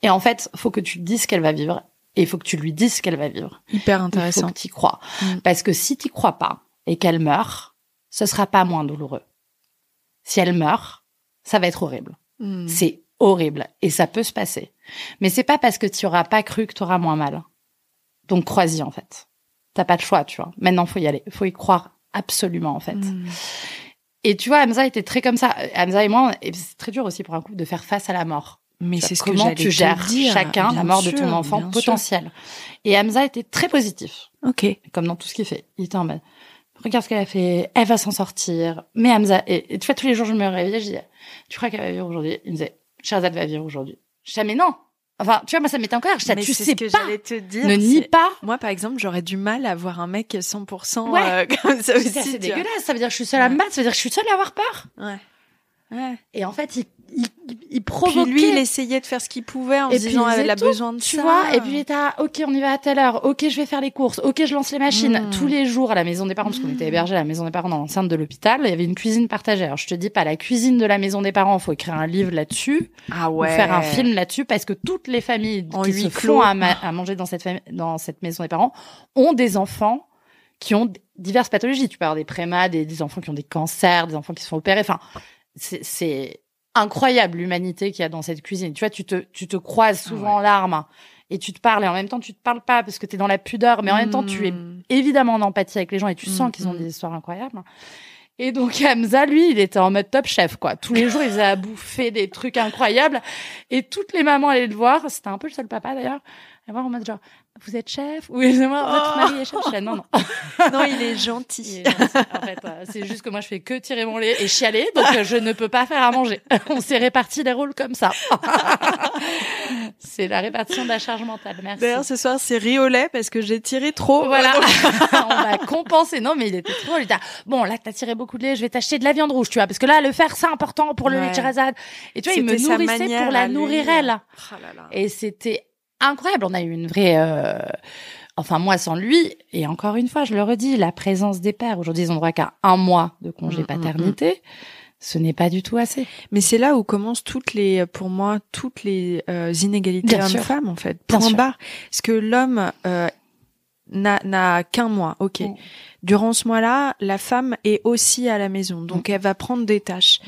Et en fait, faut que tu dises qu'elle va vivre et il faut que tu lui dises qu'elle va vivre. Hyper intéressant. Il faut que tu y crois. Mm. Parce que si tu crois pas et qu'elle meurt, ce sera pas moins douloureux. Si elle meurt, ça va être horrible. Mm. C'est horrible et ça peut se passer. Mais c'est pas parce que tu auras pas cru que tu auras moins mal. Donc crois-y en fait. T'as pas de choix, tu vois. Maintenant, faut y aller, faut y croire absolument en fait. Mm. Et tu vois, Hamza était très comme ça. Hamza et moi, c'est très dur aussi pour un couple de faire face à la mort. Mais c'est ce comment que tu gères chacun la mort de ton enfant potentiel. Et Hamza était très positif. Ok. Comme dans tout ce qu'il fait, il était en regarde ce qu'elle a fait, elle va s'en sortir. Mais Hamza, et, tu vois tous les jours je me réveillais, je disais tu crois qu'elle va vivre aujourd'hui Il me disait va vivre aujourd'hui. Jamais mais non. Enfin, tu vois, moi, ça m'était encore. Je tu sais ce que j'allais te dire. Ne nie pas. Moi, par exemple, j'aurais du mal à voir un mec 100% euh, comme ça aussi. C'est dégueulasse. Ça veut dire que je suis seule à me battre. Ça veut dire que je suis seule à avoir peur. Ouais. Ouais. Et en fait, il il, il provoquait. Puis lui, il essayait de faire ce qu'il pouvait en disant, elle a besoin de tu vois, et puis il était à, ok, on y va à telle heure, ok, je vais faire les courses, ok, je lance les machines. Hmm. Tous les jours à la maison des parents, parce qu'on était hmm. hébergés à la maison des parents dans l'enceinte de l'hôpital, il y avait une cuisine partagée. Alors je te dis pas, la cuisine de la maison des parents, faut écrire un livre là-dessus. Ah Ou faire un film là-dessus, parce que toutes les familles qui se font à, manger dans cette, dans cette maison des parents ont des enfants qui ont diverses pathologies. Tu peux avoir des prémas, des, enfants qui ont des cancers, des enfants qui se font opérer. Enfin, c'est incroyable l'humanité qu'il y a dans cette cuisine. Tu vois, tu te, tu te croises ah souvent en larmes et tu te parles et en même temps tu te parles pas parce que tu es dans la pudeur, mais en même temps tu es hmm. évidemment en empathie avec les gens et tu sens hmm, qu'ils ont hmm. des histoires incroyables. Et donc Hamza, lui, il était en mode top chef, quoi. Tous les jours, il faisait à bouffer des trucs incroyables. Et toutes les mamans allaient le voir. C'était un peu le seul papa, d'ailleurs. voir en mode genre, vous êtes chef Oui, ou moi votre oh. mari est chef non non non il est gentil, c'est juste que moi je fais que tirer mon lait et chialer donc euh, je ne peux pas faire à manger on s'est réparti les rôles comme ça c'est la répartition de la charge mentale merci d'ailleurs ce soir c'est riz au lait parce que j'ai tiré trop voilà on va compenser non mais il était trop il bon là tu as tiré beaucoup de lait je vais t'acheter de la viande rouge tu vois parce que là le fer c'est important pour le ouais. et tu vois il me nourrissait pour la nourrir elle. Oh et c'était incroyable. On a eu une vraie. Euh, enfin, moi, sans lui, et encore une fois, je le redis, la présence des pères. Aujourd'hui, ils ont droit qu'à un mois de congé mm, mm, paternité. Mm. Ce n'est pas du tout assez. Mais c'est là où commencent toutes les, pour moi, toutes les euh, inégalités hommes-femmes, en fait. Point barre. Parce que l'homme euh, n'a qu'un mois, ok. Durant ce mois-là, la femme est aussi à la maison, donc elle va prendre des tâches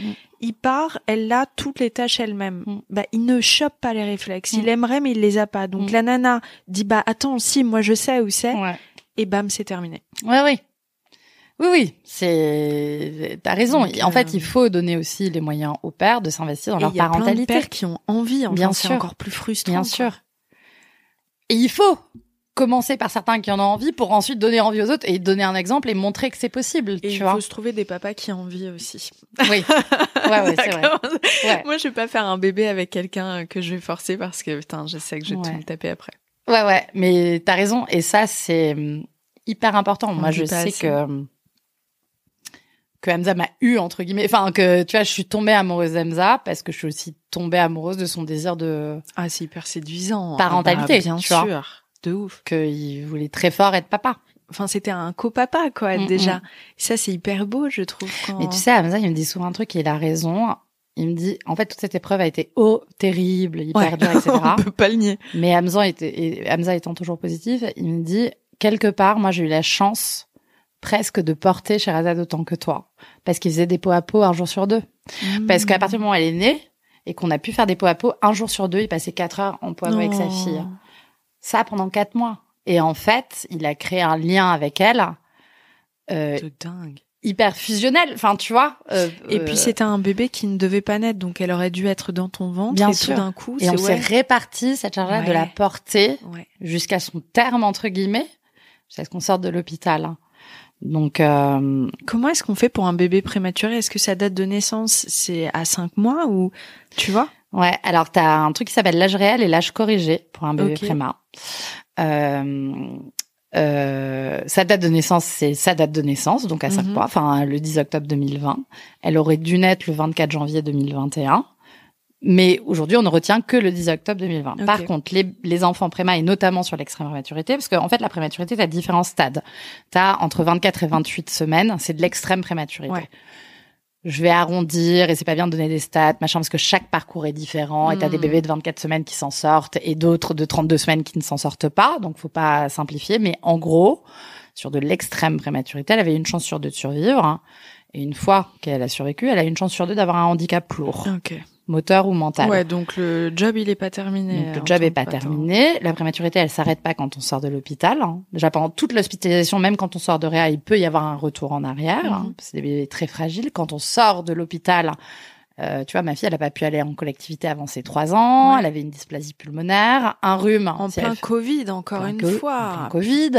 il part, elle a toutes les tâches elle-même. Mm. Bah, il ne chope pas les réflexes. Il mm. aimerait, mais il les a pas. Donc mm. la nana dit bah attends, si moi je sais où c'est. Et bam, c'est terminé. Ouais, oui. Oui, oui, c'est. T'as raison. en fait, euh, il faut donner aussi les moyens aux pères de s'investir dans et leur y a Plein de pères qui ont envie. Enfin, Bien sûr. Encore plus frustrant. Bien sûr. Et il faut commencer par certains qui en ont envie pour ensuite donner envie aux autres et donner un exemple et montrer que c'est possible. Et tu il faut se trouver des papas qui ont envie aussi. Oui. Ouais, c'est vrai. Moi, je vais pas faire un bébé avec quelqu'un que je vais forcer parce que putain, je sais que je vais tout me taper après. Ouais, ouais. Mais t'as raison. Et ça, c'est hum, hyper important. Moi, je sais que hum, que Hamza m'a eu entre guillemets enfin que tu vois je suis tombée amoureuse d'Hamza parce que je suis aussi tombée amoureuse de son désir de ah c'est hyper séduisant hein. parentalité ah, bah, bien sûr de ouf. Qu'il voulait très fort être papa. Enfin, c'était un copapa, quoi, mm, mm. déjà. Ça, c'est hyper beau, je trouve. Mais tu sais, Hamza, il me dit souvent un truc et il a raison. Il me dit, en fait, toute cette épreuve a été oh, terrible, hyper etc. On peut pas le nier. Mais Hamza, était, Hamza étant toujours positif, il me dit, quelque part, moi, j'ai eu la chance presque de porter Sherazade autant que toi. Parce qu'il faisait des pots à peau un jour sur deux. Mmh. Parce qu'à partir du moment où elle est née, et qu'on a pu faire des pots à peau, un jour sur deux, il passait quatre heures en poivre avec sa fille ça pendant quatre mois. Et en fait, il a créé un lien avec elle. Euh, dingue. Hyper fusionnel, enfin tu vois. Euh, et puis euh, c'était un bébé qui ne devait pas naître, donc elle aurait dû être dans ton ventre. Bien et sûr. Tout d'un coup, et on s'est réparti cette charge-là de la porter jusqu'à son terme entre guillemets, jusqu'à ce qu'on sorte de l'hôpital. Hein. Donc, euh, comment est-ce qu'on fait pour un bébé prématuré Est-ce que sa date de naissance c'est à cinq mois ou tu vois Ouais, alors tu as un truc qui s'appelle l'âge réel et l'âge corrigé pour un bébé okay. Euh, euh, sa date de naissance, c'est sa date de naissance, donc à 5 mhm. mois, enfin le 10 octobre 2020. Elle aurait dû naître le 24 janvier 2021. Mais aujourd'hui, on ne retient que le 10 octobre 2020. Par contre, les, enfants préma et notamment sur l'extrême prématurité, parce qu'en fait, la prématurité, tu as différents stades. Tu as entre 24 et 28 semaines, c'est de l'extrême prématurité je vais arrondir et c'est pas bien de donner des stats, machin, parce que chaque parcours est différent et t'as des hmm. bébés de 24 semaines qui s'en sortent et d'autres de 32 semaines qui ne s'en sortent pas, donc faut pas simplifier, mais en gros, sur de l'extrême prématurité, elle avait une chance sur deux de survivre. et une fois qu'elle a survécu, elle a une chance sur deux d'avoir un handicap lourd moteur ou mental. Ouais, donc le job il est pas terminé. le hein, job est pas terminé. La prématurité, elle s'arrête pas quand on sort de l'hôpital. Hein. Déjà pendant toute l'hospitalisation, même quand on sort de réa, il peut y avoir un retour en arrière. Hein. Mhm. C'est très fragile. Quand on sort de l'hôpital, euh, tu vois, ma fille, elle a pas pu aller en collectivité avant ses trois ans. Elle avait une dysplasie pulmonaire, un rhume. En plein Covid, encore une fois. En plein Covid,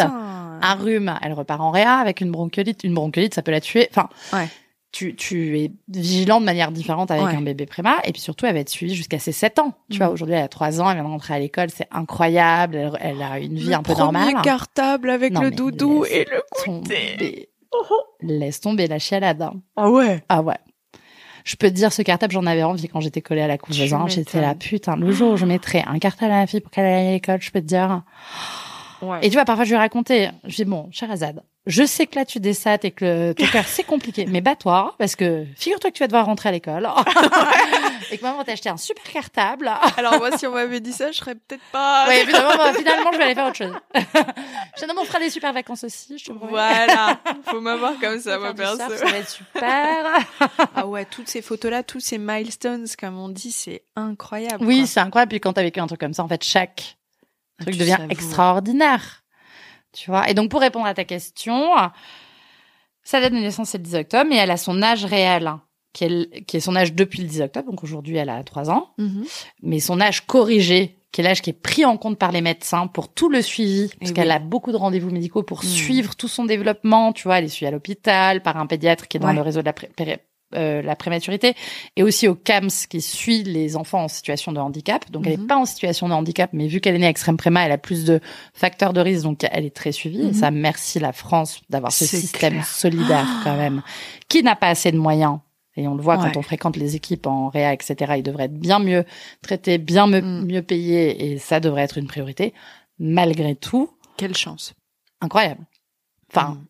un rhume. Elle repart en réa avec une bronchiolite. Une bronchiolite, ça peut la tuer. Enfin. Ouais tu, tu es vigilant de manière différente avec un bébé préma. Et puis surtout, elle va être suivie jusqu'à ses 7 ans. Tu vois, mm. aujourd'hui, elle a 3 ans, elle vient de rentrer à l'école, c'est incroyable. Elle, a une vie un peu normale. Le cartable avec le doudou et le goûter. Oh, oh. Laisse tomber la chialade. Hein. Ah ouais Ah ouais. Je peux te dire, ce cartable, j'en avais envie quand j'étais collée à la couche voisine. J'étais là, putain, le jour où je mettrais un cartable à ma fille pour qu'elle aille à l'école, je peux te dire... Ouais. Et tu vois, parfois, je lui racontais, je dis, bon, Azad je sais que là tu dessates et que ton coeur c'est compliqué, mais bats-toi hein, parce que figure-toi que tu vas devoir rentrer à l'école et que maman t'a acheté un super cartable. Alors moi si on m'avait dit ça, je serais peut-être pas. Oui, finalement, finalement je vais aller faire autre chose. finalement on fera des super vacances aussi, je te Voilà, faut m'avoir comme ça ma perso. ça va être super. ah ouais, toutes ces photos là, tous ces milestones comme on dit, c'est incroyable. Oui, c'est incroyable. Puis quand t'as vécu un truc comme ça, en fait chaque ah, truc devient extraordinaire. Tu vois. Et donc, pour répondre à ta question, sa date de naissance, c'est le 10 octobre, et elle a son âge réel, hein, qui, est, son âge depuis le 10 octobre. Donc, aujourd'hui, elle a 3 ans. Mm-hmm. Mais son âge corrigé, qui est l'âge qui est pris en compte par les médecins pour tout le suivi, eh parce qu'elle a beaucoup de rendez-vous médicaux pour mm. suivre tout son développement. Tu vois, elle est suivie à l'hôpital par un pédiatre qui est dans le réseau de la euh, la prématurité et aussi au CAMS qui suit les enfants en situation de handicap. Donc, elle n'est mhm. pas en situation de handicap, mais vu qu'elle est née à extrême préma, elle a plus de facteurs de risque, donc elle est très suivie. Et ça, mhm. merci la France d'avoir ce système solidaire quand ah. même, qui n'a pas assez de moyens et on le voit quand on fréquente les équipes en réa, etc. Ils devraient être bien mieux traités, bien mm. mieux, payés, et ça devrait être une priorité. Malgré tout. Quelle chance. Incroyable. Enfin, mm.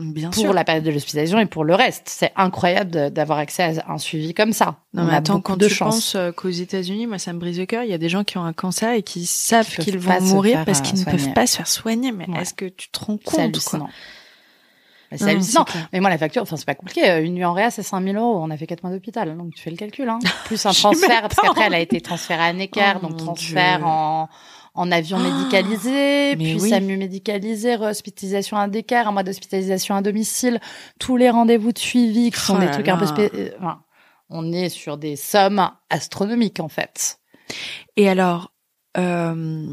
Bien pour la période de l'hospitalisation et pour le reste. C'est incroyable d'avoir accès à un suivi comme ça. Non, mais attends, quand de tu penses euh, qu'aux États-Unis, moi, ça me brise le cœur, il y a des gens qui ont un cancer et qui savent qu'ils vont mourir parce euh, qu'ils ne peuvent pas se faire soigner. Mais est-ce que tu te rends compte, c'est hallucinant. Mais moi, la facture, enfin, c'est pas compliqué. Euh, une nuit en réa, c'est 5000 euros. On a fait 4 mois d'hôpital. Donc, tu fais le calcul, hein. Plus un transfert, parce qu'après, elle a été transférée à Necker. Oh, donc, transfert en, en avion ah. médicalisé, puis SAMU médicalisé, hospitalisation à décaire, un mois d'hospitalisation à domicile, tous les rendez-vous de suivi qui sont oh des trucs un peu euh, enfin, on est sur des sommes astronomiques en fait. Et alors, euh,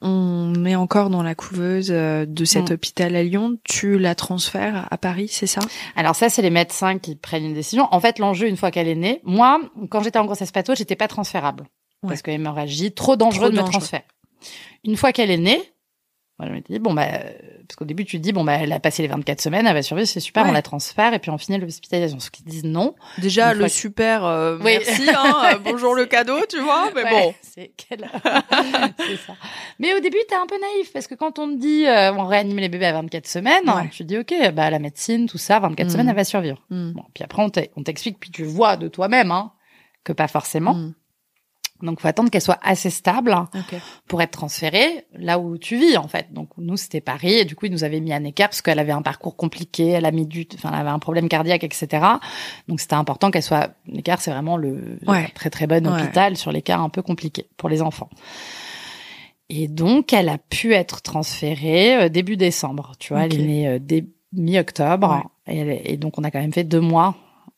on est encore dans la couveuse euh, de cet mm. hôpital à Lyon. Tu la transfères à Paris, c'est ça Alors ça, c'est les médecins qui prennent une décision. En fait, l'enjeu, une fois qu'elle est née, moi, quand j'étais en grossesse pato, j'étais pas transférable parce que hémorragie, trop dangereux de me transférer ». Une fois qu'elle est née, moi, je m'étais dit, bon, bah, parce qu'au début, tu te dis, bon, bah, elle a passé les 24 semaines, elle va survivre, c'est super, on la transfère, et puis on finit l'hospitalisation. Ce qu'ils disent non. Déjà, le super, euh, merci, hein, euh, bonjour le cadeau, tu vois, mais bon. C'est c'est ça. Mais au début, tu es un peu naïf, parce que quand on te dit, euh, on réanime les bébés à 24 semaines, tu te dis, ok, bah, la médecine, tout ça, 24 mm. semaines, elle va survivre. Mm. Bon, puis après, on t'explique, puis tu vois de toi-même, hein, que pas forcément. Mm. Donc, faut attendre qu'elle soit assez stable pour être transférée là où tu vis en fait. Donc nous c'était Paris et du coup ils nous avaient mis à écart parce qu'elle avait un parcours compliqué, elle a mis du, enfin elle avait un problème cardiaque etc. Donc c'était important qu'elle soit l'écart c'est vraiment le très très bon hôpital sur l'écart un peu compliqué pour les enfants. Et donc elle a pu être transférée euh, début décembre. Tu vois, elle est née euh, mi-octobre et, donc on a quand même fait deux mois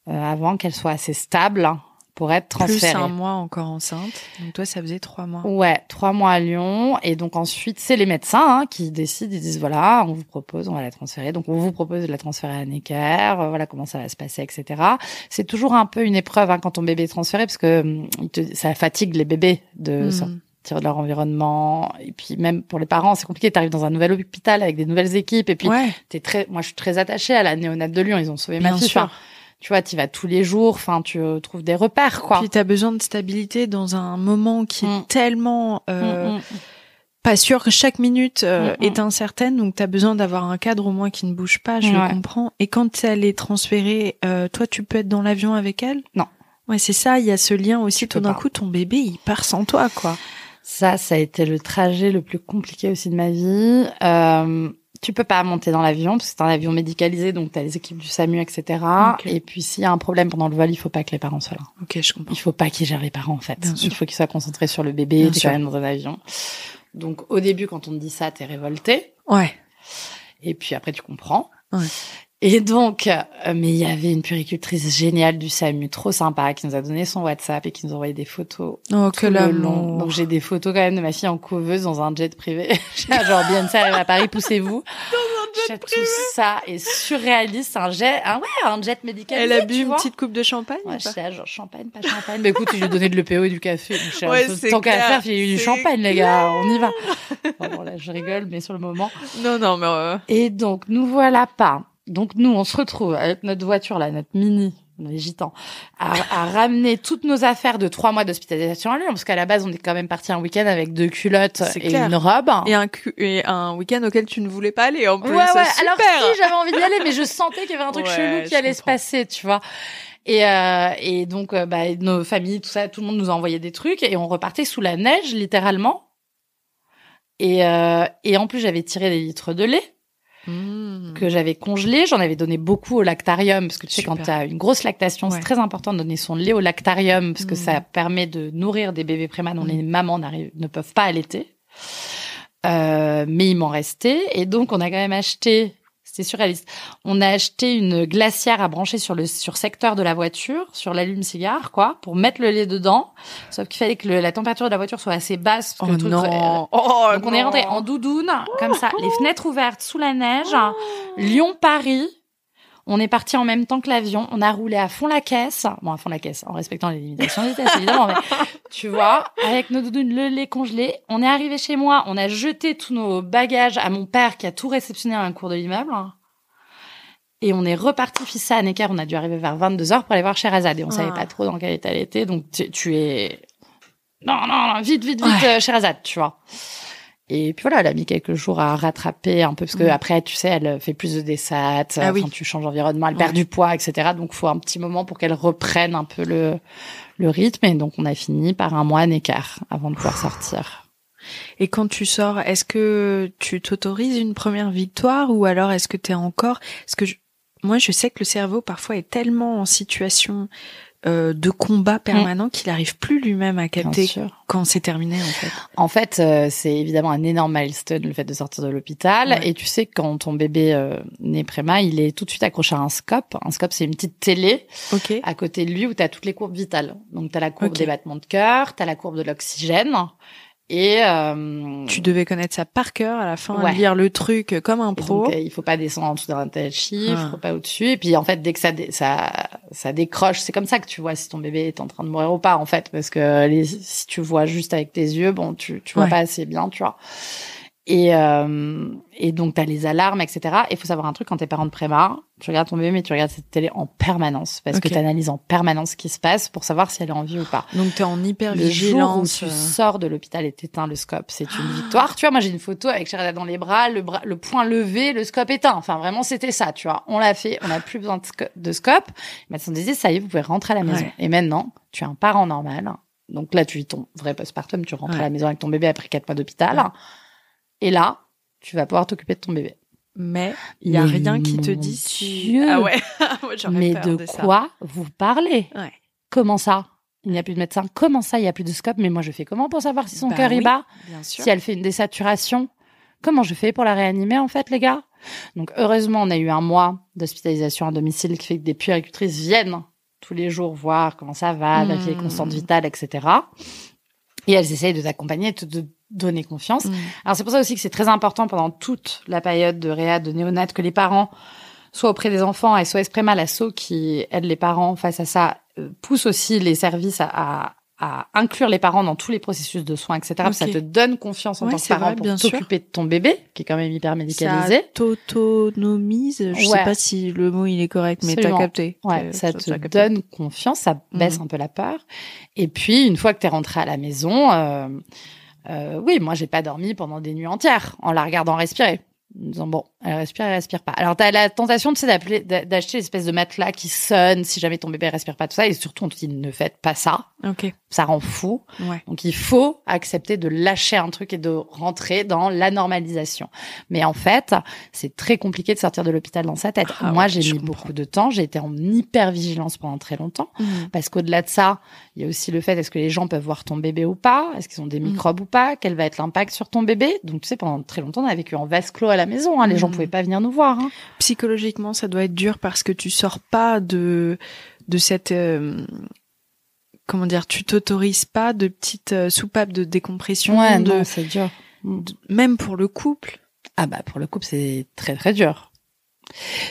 euh, avant qu'elle soit assez stable pour être transférée. Plus un mois encore enceinte. Donc toi, ça faisait trois mois. Ouais, trois mois à Lyon. Et donc ensuite, c'est les médecins hein, qui décident. Ils disent voilà, on vous propose, on va la transférer. Donc on vous propose de la transférer à Necker. Euh, voilà comment ça va se passer, etc. C'est toujours un peu une épreuve hein, quand ton bébé est transféré parce que hum, ça fatigue les bébés de hmm. sortir de leur environnement et puis même pour les parents c'est compliqué t'arrives dans un nouvel hôpital avec des nouvelles équipes et puis t'es très moi je suis très attachée à la néonate de Lyon ils ont sauvé ma fille tu vois, tu vas tous les jours, enfin, tu euh, trouves des repères, quoi. Puis as besoin de stabilité dans un moment qui est mm. tellement euh, mm, mm, pas sûr que chaque minute euh, est incertaine, donc tu as besoin d'avoir un cadre au moins qui ne bouge pas, je le comprends. Et quand elle est transférée, toi, tu peux être dans l'avion avec elle Non. Ouais, c'est ça, il y a ce lien aussi. Tout d'un coup, ton bébé, il part sans toi, quoi. Ça, ça a été le trajet le plus compliqué aussi de ma vie. Euh, tu peux pas monter dans l'avion parce que c'est un avion médicalisé, donc tu as les équipes du SAMU, etc. Et puis s'il y a un problème pendant le vol, il faut pas que les parents soient là. Ok, je comprends. Il faut pas qu'ils gèrent les parents en fait. il faut qu'ils soient concentrés sur le bébé, tu dans un avion. Donc au début, quand on te dit ça, t'es révolté. Ouais. Et puis après, tu comprends. Ouais. Et donc, euh, mais il y avait une puricultrice géniale du SAMU, trop sympa, qui nous a donné son WhatsApp et qui nous a envoyé des photos. Oh, que le Donc j'ai des photos quand même de ma fille en couveuse dans un jet privé. Genre, bien ça, à Paris, poussez-vous. Dans un jet privé. Tout ça est surréaliste, un jet, un, ouais, un jet médical. Elle a bu une petite coupe de champagne. Ouais, je genre champagne, pas champagne. mais écoute, je lui ai donné de l'EPO et du café. tant qu'à faire, il eu du champagne, les gars, on y va. Bon, là, je rigole, mais sur le moment. Non, non, mais. Euh, et donc, nous voilà pas donc nous, on se retrouve avec notre voiture là, notre mini, les gitans, à, à ramener toutes nos affaires de trois mois d'hospitalisation à Lyon, parce qu'à la base, on est quand même parti un week-end avec deux culottes et une robe. Et un, et un week-end auquel tu ne voulais pas aller, en plus. Ouais, ouais. Alors si, j'avais envie d'y aller, mais je sentais qu'il y avait un truc chelou qui allait se passer, tu vois. Et, euh, et donc, euh, bah, nos familles, tout ça, tout le monde nous a envoyé des trucs, et on repartait sous la neige, littéralement. Et, euh, et en plus, j'avais tiré des litres de lait. Mm. que j'avais congelé. J'en avais donné beaucoup au lactarium, parce que tu sais, quand tu as une grosse lactation, c'est très important de donner son lait au lactarium, parce que mm. ça permet de nourrir des bébés prématurés dont mm. les mamans ne peuvent pas allaiter. Euh, mais il m'en restait. Et donc, on a quand même acheté c'était surréaliste. On a acheté une glacière à brancher sur le sur secteur de la voiture, sur l'allume-cigare, quoi, pour mettre le lait dedans. Sauf qu'il fallait que la température de la voiture soit assez basse. Parce que oh non. Euh, oh, donc on est rentré en doudoune, comme ça, les fenêtres ouvertes sous la neige, oh. Lyon-Paris. On est parti en même temps que l'avion. On a roulé à fond la caisse. Bon, à fond la caisse, en respectant les limitations de évidemment. tu vois, avec nos doudounes, le lait congelé. On est arrivé chez moi. On a jeté tous nos bagages à mon père qui a tout réceptionné à un cours de l'immeuble. Et on est reparti fissa à Necker. On a dû arriver vers 22 h pour aller voir Sherazade. Et on savait ah. pas trop dans quel état elle était. Donc, tu, es... Non, non, non, vite, vite, vite, ouais. Sherazade, euh, tu vois. Et puis voilà, elle a mis quelques jours à rattraper un peu parce que après, tu sais, elle fait plus de dessats, quand ah tu changes d'environnement, elle perd du poids, etc. Donc, faut un petit moment pour qu'elle reprenne un peu le rythme. Et donc, on a fini par un mois d'écart écart avant de pouvoir sortir. Et quand tu sors, est-ce que tu t'autorises une première victoire ou alors est-ce que tu es encore Parce que moi, je sais que le cerveau parfois est tellement en situation euh, de combat mm. permanent qu'il n'arrive plus lui-même à capter quand c'est terminé en fait. En fait, euh, c'est évidemment un énorme milestone le fait de sortir de l'hôpital. Et tu sais, quand ton bébé euh, naît préma, il est tout de suite accroché à un scope. Un scope, c'est une petite télé à côté de lui où tu as toutes les courbes vitales. Donc tu as la courbe des battements de cœur, tu as la courbe de l'oxygène et euh, tu devais connaître ça par cœur à la fin, lire le truc comme un pro. Euh, il faut pas descendre en dessous d'un tel chiffre, ah. pas au-dessus. Et puis en fait, dès que ça ça ça décroche, c'est comme ça que tu vois si ton bébé est en train de mourir ou pas en fait, parce que si tu vois juste avec tes yeux, bon, tu tu vois pas assez bien, tu vois. Et, euh, et donc, tu as les alarmes, etc. Et il faut savoir un truc, quand t'es parents de préma, tu regardes ton bébé, mais tu regardes cette télé en permanence, parce que tu analyses en permanence ce qui se passe pour savoir si elle est en vie ou pas. Donc, tu es en hypervigilance. vigilance Le jour tu euh. sors de l'hôpital et éteins le scope, c'est une ah. victoire. Tu vois, moi, j'ai une photo avec Sherida dans les bras, le, point levé, le scope éteint. Enfin, vraiment, c'était ça, tu vois. On l'a fait, on n'a plus besoin de, scope. Maintenant, disait, ça y est, vous pouvez rentrer à la maison. Et maintenant, tu es un parent normal. Donc là, tu vis ton vrai postpartum, tu rentres à la maison avec ton bébé après quatre mois d'hôpital. Et là, tu vas pouvoir t'occuper de ton bébé. Mais il n'y a rien qui te dit si. Ah ouais, mais de, quoi vous parlez Comment ça il n'y a plus de médecin. Comment ça, il n'y a plus de scope Mais moi, je fais comment pour savoir si son bah cœur est Si elle fait une désaturation Comment je fais pour la réanimer, en fait, les gars Donc, heureusement, on a eu un mois d'hospitalisation à domicile qui fait que des puéricultrices viennent tous les jours voir comment ça va, la vie est hmm. constante vitale, etc. Et elles essayent de t'accompagner, de donner confiance. Mm. Alors c'est pour ça aussi que c'est très important pendant toute la période de réa de néonat que les parents soient auprès des enfants et SOS à l'assaut qui aide les parents face à ça, euh, pousse aussi les services à, à, inclure les parents dans tous les processus de soins, etc. Ça te donne confiance en tant que parent pour t'occuper de ton bébé, qui est quand même hyper médicalisé. Ça t'autonomise, je sais pas si le mot il est correct, mais t'as capté. Ouais, ça, te donne confiance, ça baisse mm. un peu la peur. Et puis, une fois que t'es rentré à la maison, euh, euh, oui, moi, j'ai pas dormi pendant des nuits entières en la regardant respirer en disant bon, elle respire, elle respire pas. Alors tu as la tentation, tu sais, d'acheter l'espèce de matelas qui sonne si jamais ton bébé respire pas, tout ça. Et surtout, on te dit ne faites pas ça. Ok. Ça rend fou. Donc il faut accepter de lâcher un truc et de rentrer dans la normalisation. Mais en fait, c'est très compliqué de sortir de l'hôpital dans sa tête. Ah Moi, j'ai mis beaucoup de temps. J'ai été en hyper-vigilance pendant très longtemps mmh. parce qu'au-delà de ça, il y a aussi le fait est-ce que les gens peuvent voir ton bébé ou pas, est-ce qu'ils ont des mmh. microbes ou pas, quel va être l'impact sur ton bébé. Donc tu sais, pendant très longtemps, on a vécu en vase clos la maison. Hein. Les gens mm. pouvaient pas venir nous voir. Hein. Psychologiquement, ça doit être dur parce que tu sors pas de de cette euh, comment dire, tu t'autorises pas de petites euh, soupapes de décompression. Ouais, c'est dur. même pour le couple. Ah bah pour le couple, c'est très très dur.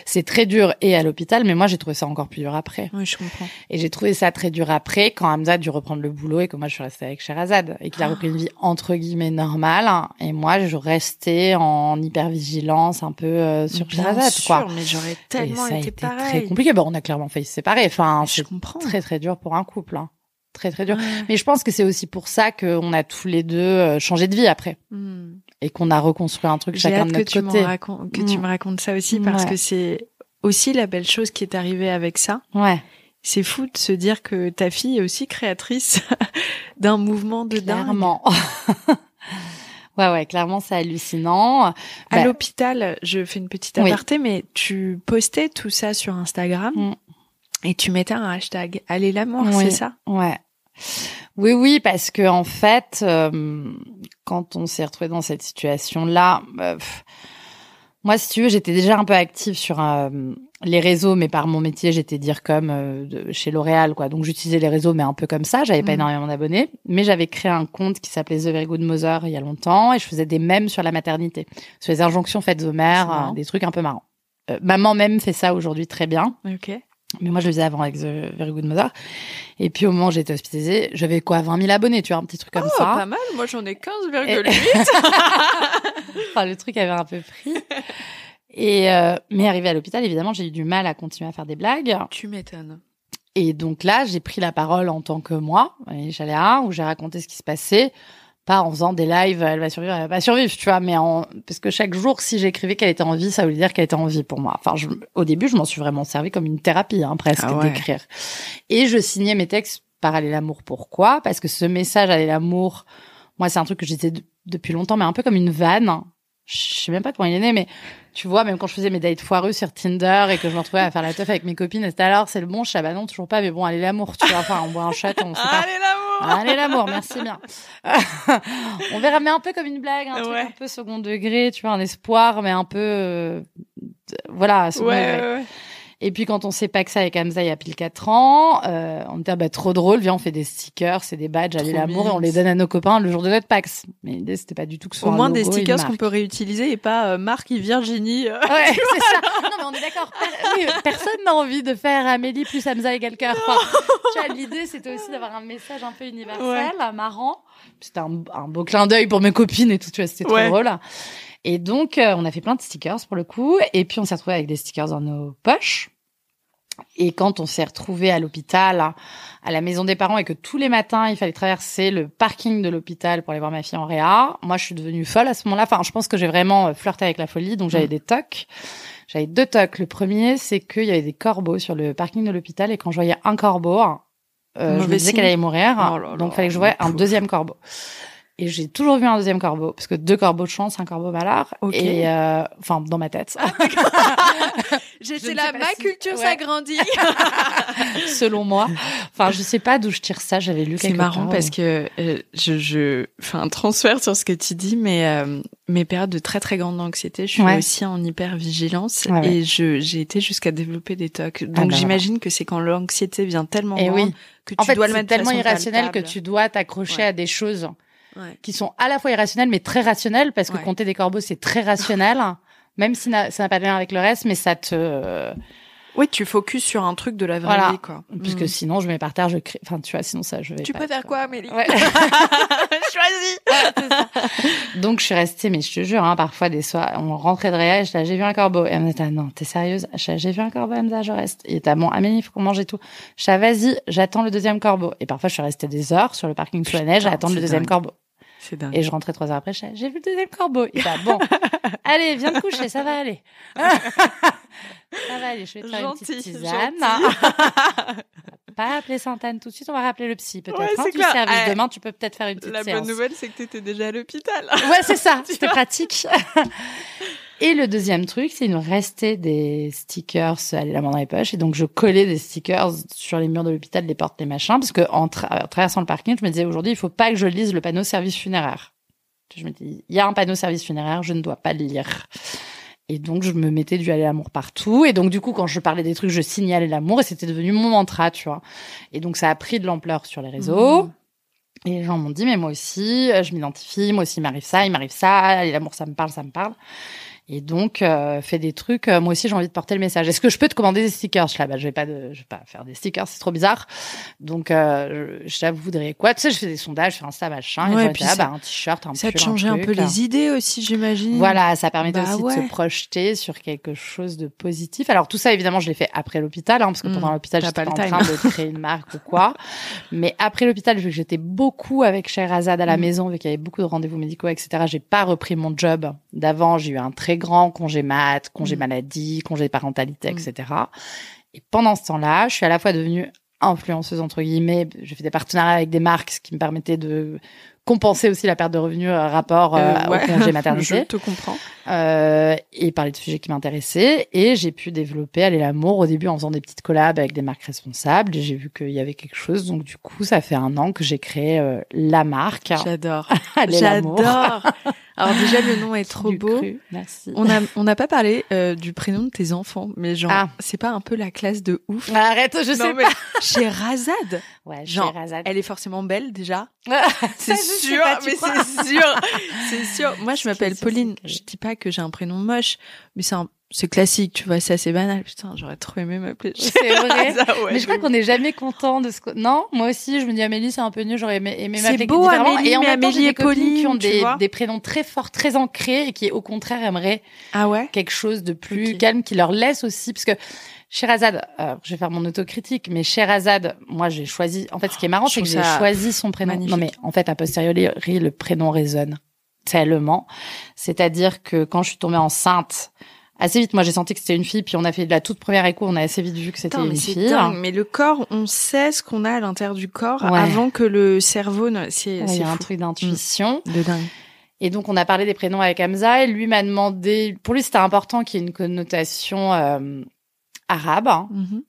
C'est très dur et à l'hôpital, mais moi j'ai trouvé ça encore plus dur après. Oui, je comprends. Et j'ai trouvé ça très dur après quand Hamza a dû reprendre le boulot et que moi je suis restée avec Sherazade et qu'il a ah. repris une vie entre guillemets normale et moi je restais en hypervigilance un peu euh, sur Bien sûr, mais j'aurais tellement a été très compliqué. Bah on a clairement failli se séparer. Enfin, c'est très très dur pour un couple. Hein. Très très dur. Mais je pense que c'est aussi pour ça qu'on a tous les deux euh, changé de vie après. Hmm et qu'on a reconstruit un truc chacun de notre que côté. Tu racontes, que tu mm. me racontes ça aussi parce que c'est aussi la belle chose qui est arrivée avec ça. Ouais. C'est fou de se dire que ta fille est aussi créatrice d'un mouvement de Clairement. ouais, ouais, clairement, c'est hallucinant. À bah l'hôpital, je fais une petite aparté, mais tu postais tout ça sur Instagram. Mm. Et tu mettais un hashtag. Allez la mort, c'est ça Ouais, oui, oui, parce que en fait, euh, quand on s'est retrouvé dans cette situation-là, euh, moi, si tu veux, j'étais déjà un peu active sur euh, les réseaux, mais par mon métier, j'étais dire comme chez L'Oréal, quoi. Donc, j'utilisais les réseaux, mais un peu comme ça. J'avais pas mm. énormément d'abonnés, mais j'avais créé un compte qui s'appelait The Very Good Mother il y a longtemps, et je faisais des mèmes sur la maternité, sur les injonctions faites aux mères, des trucs un peu marrants. maman même fait ça aujourd'hui très bien. Ok. Mais moi, je le faisais avant avec The Very Good Mother. Et puis, au moment où j'étais hospitalisée, j'avais quoi, 20 000 abonnés, tu vois, un petit truc comme oh, ça. pas mal. Moi, j'en ai 15,8. enfin, le truc avait un peu pris. Et, euh, mais arrivé à l'hôpital, évidemment, j'ai eu du mal à continuer à faire des blagues. Tu m'étonnes. Et donc là, j'ai pris la parole en tant que moi, j'allais à un, où j'ai raconté ce qui se passait pas en faisant des lives, elle va survivre, elle va pas survivre, tu vois, mais en, parce que chaque jour, si j'écrivais qu'elle était en vie, ça voulait dire qu'elle était en vie pour moi. Enfin, au début, je m'en suis vraiment servi comme une thérapie, hein, presque, ah d'écrire. Et je signais mes textes par Aller l'amour. Pourquoi? Parce que ce message Aller l'amour, moi, c'est un truc que j'étais depuis longtemps, mais un peu comme une vanne. Je sais même pas comment il est né, mais tu vois, même quand je faisais mes dates foireux sur Tinder et que je me retrouvais à faire la teuf avec mes copines, et alors, c'est le bon, chat bah ?» non, toujours pas, mais bon, Aller l'amour, tu vois, enfin, on boit un chat, on sait pas. Allez l'amour, merci bien. on verra, mais un peu comme une blague, un truc un peu second degré, tu vois, un espoir, mais un peu, euh, voilà, second ouais, Ouais, et puis quand on sait pas que ça avec Hamza il y a pile 4 ans, euh, on me dit ah bah, trop drôle, viens on fait des stickers, c'est des badges, allez l'amour et on les donne à nos copains le jour de notre Pax. Mais l'idée c'était pas du tout que ce soit au moins des stickers qu'on peut réutiliser et pas euh, Marc et Virginie. Euh, ouais, c'est ça. Non mais on est d'accord. personne n'a envie de faire Amélie plus Hamza et quelqu'un. tu vois l'idée c'était aussi d'avoir un message un peu universel, marrant. C'était un, beau clin d'œil pour mes copines et tout, tu vois, c'était trop drôle. Et donc, euh, on a fait plein de stickers pour le coup. Et puis, on s'est retrouvé avec des stickers dans nos poches. Et quand on s'est retrouvé à l'hôpital, à la maison des parents, et que tous les matins il fallait traverser le parking de l'hôpital pour aller voir ma fille en réa, moi je suis devenue folle à ce moment-là. Enfin, je pense que j'ai vraiment euh, flirté avec la folie, donc j'avais mm. des tocs. J'avais deux tocs. Le premier, c'est qu'il y avait des corbeaux sur le parking de l'hôpital, et quand je voyais un corbeau, euh, je me disais qu'elle allait mourir, oh donc il fallait que je voie un deuxième corbeau. Et j'ai toujours vu un deuxième corbeau, parce que deux corbeaux de chance, un corbeau malard. Et euh, enfin, dans ma tête. J'étais là, ma culture s'agrandit. Selon moi. Enfin, je sais pas d'où je tire ça. J'avais lu. C'est marrant parce que euh, je, je, un transfert sur ce que tu dis, mais euh, mes périodes de très très grande anxiété, je suis aussi en hyper vigilance et je j'ai été jusqu'à développer des tocs. Ah, Donc bah, j'imagine que c'est quand l'anxiété vient tellement eh que tu en dois le tellement irrationnel que tu dois t'accrocher à des choses qui sont à la fois irrationnels mais très rationnels parce que compter des corbeaux c'est très rationnel, même si ça n'a pas de lien avec le reste, mais ça te oui, tu focuses sur un truc de la vraie vie, quoi. Puisque mm. sinon, je mets par terre, je crée. Enfin, tu vois, sinon ça, je vais. Tu peux faire quoi, euh, Amélie Choisis. Donc, je suis restée, mais je te jure, hein, parfois des soirs, on rentrait de réel, je j'ai vu un corbeau. Et on était ah, non, t'es sérieuse J'ai vu un corbeau, elle je reste. Et t'as bon, Amélie, il faut qu'on mange et tout. Je vas-y, j'attends le deuxième corbeau. Et parfois, je suis restée des heures sur le parking sous la neige à ah, attendre le deuxième corbeau. C'est Dingue. Et je rentrais trois heures après, j'ai vu le deuxième corbeau. Il va, bon, allez, viens te coucher, ça va aller. ça va aller, je vais te faire une petite tisane. pas appeler Santane tout de suite, on va rappeler le psy peut-être. Ouais, hein, tu Demain, tu peux peut-être faire une petite séance. La bonne nouvelle, c'est que tu étais déjà à l'hôpital. ouais, c'est ça, c'était pratique. Et le deuxième truc, c'est qu'il me restait des stickers à l'amour dans les poches. Et donc, je collais des stickers sur les murs de l'hôpital, les portes, les machins. Parce que en, traversant le parking, je me disais aujourd'hui, il faut pas que je lise le panneau service funéraire. Je me dis, il y a un panneau service funéraire, je ne dois pas le lire. Et donc, je me mettais du aller l'amour partout. Et donc, du coup, quand je parlais des trucs, je signalais l'amour et c'était devenu mon mantra, tu vois. Et donc, ça a pris de l'ampleur sur les réseaux. Mmh. Et les gens m'ont dit, mais moi aussi, je m'identifie, moi aussi, il m'arrive ça, il m'arrive ça, l'amour, ça me parle, ça me parle. Et donc, euh, des trucs. Euh, moi aussi, j'ai envie de porter le message. Est-ce que je peux te commander des stickers Je là, bah, je vais pas, de, je vais pas faire des stickers, c'est trop bizarre. Donc, euh, je, je voudrais quoi Tu sais, je fais des sondages, je fais un ça, machin. et puis là, bah, un t-shirt, un Ça te changeait un, peu les euh. idées aussi, j'imagine. Voilà, ça permet bah aussi de se projeter sur quelque chose de positif. Alors tout ça, évidemment, je l'ai fait après l'hôpital, hein, parce que pendant hmm, l'hôpital, j'étais pas en train de créer une marque ou quoi. Mais après l'hôpital, vu que j'étais beaucoup avec Sherazade à la hmm. maison, vu qu'il y avait beaucoup de rendez-vous médicaux, etc., j'ai pas repris mon job d'avant. J'ai eu un très grands congés maths, congés mm. maladie, congés parentalité, mm. etc. Et pendant ce temps-là, je suis à la fois devenue influenceuse entre guillemets. Je fait des partenariats avec des marques, ce qui me permettait de compenser aussi la perte de revenus euh, rapport euh, euh, au congé maternité. je te comprends. Euh, et parler de sujets qui m'intéressaient. Et j'ai pu développer Aller l'amour au début en faisant des petites collabs avec des marques responsables. J'ai vu qu'il y avait quelque chose. Donc du coup, ça fait un an que j'ai créé euh, la marque. J'adore. J'adore. Alors déjà le nom est trop beau. merci. On a on n'a pas parlé euh, du prénom de tes enfants, mais genre ah. c'est pas un peu la classe de ouf. Ah, arrête, je sais mais pas. Chez Razad. Ouais, genre, Razad. Elle est forcément belle déjà. c'est sûr, mais c'est sûr, c'est sûr. Moi je m'appelle Pauline. Je dis pas que j'ai un prénom moche, mais c'est c'est classique, tu vois, c'est assez banal. Putain, j'aurais trop aimé m'appeler. C'est vrai. mais je crois qu'on n'est jamais content de ce que... Non, moi aussi, je me dis Amélie, c'est un peu mieux j'aurais aimé, m'appeler c'est beau, Amélie, et en mais temps, Amélie et Pauline qui ont des, prénoms très forts, très ancrés et qui, au contraire, aimeraient ah ouais quelque chose de plus calme qui leur laisse aussi, parce que Sherazade, euh, je vais faire mon autocritique, mais Sherazade, moi j'ai choisi. En fait, ce qui est marrant, c'est que j'ai choisi son prénom. Non, mais en fait, a posteriori, le prénom résonne tellement. C'est-à-dire que quand je suis tombée enceinte, assez vite, moi j'ai senti que c'était une fille, puis on a fait de la toute première écho, on a assez vite vu que c'était une fille. mais le corps, on sait ce qu'on a à l'intérieur du corps avant que le cerveau ne. C'est, un truc d'intuition. Mm. De Et donc on a parlé des prénoms avec Hamza, et lui m'a demandé, pour lui c'était important qu'il y ait une connotation euh, arabe. Hein. Mm-hmm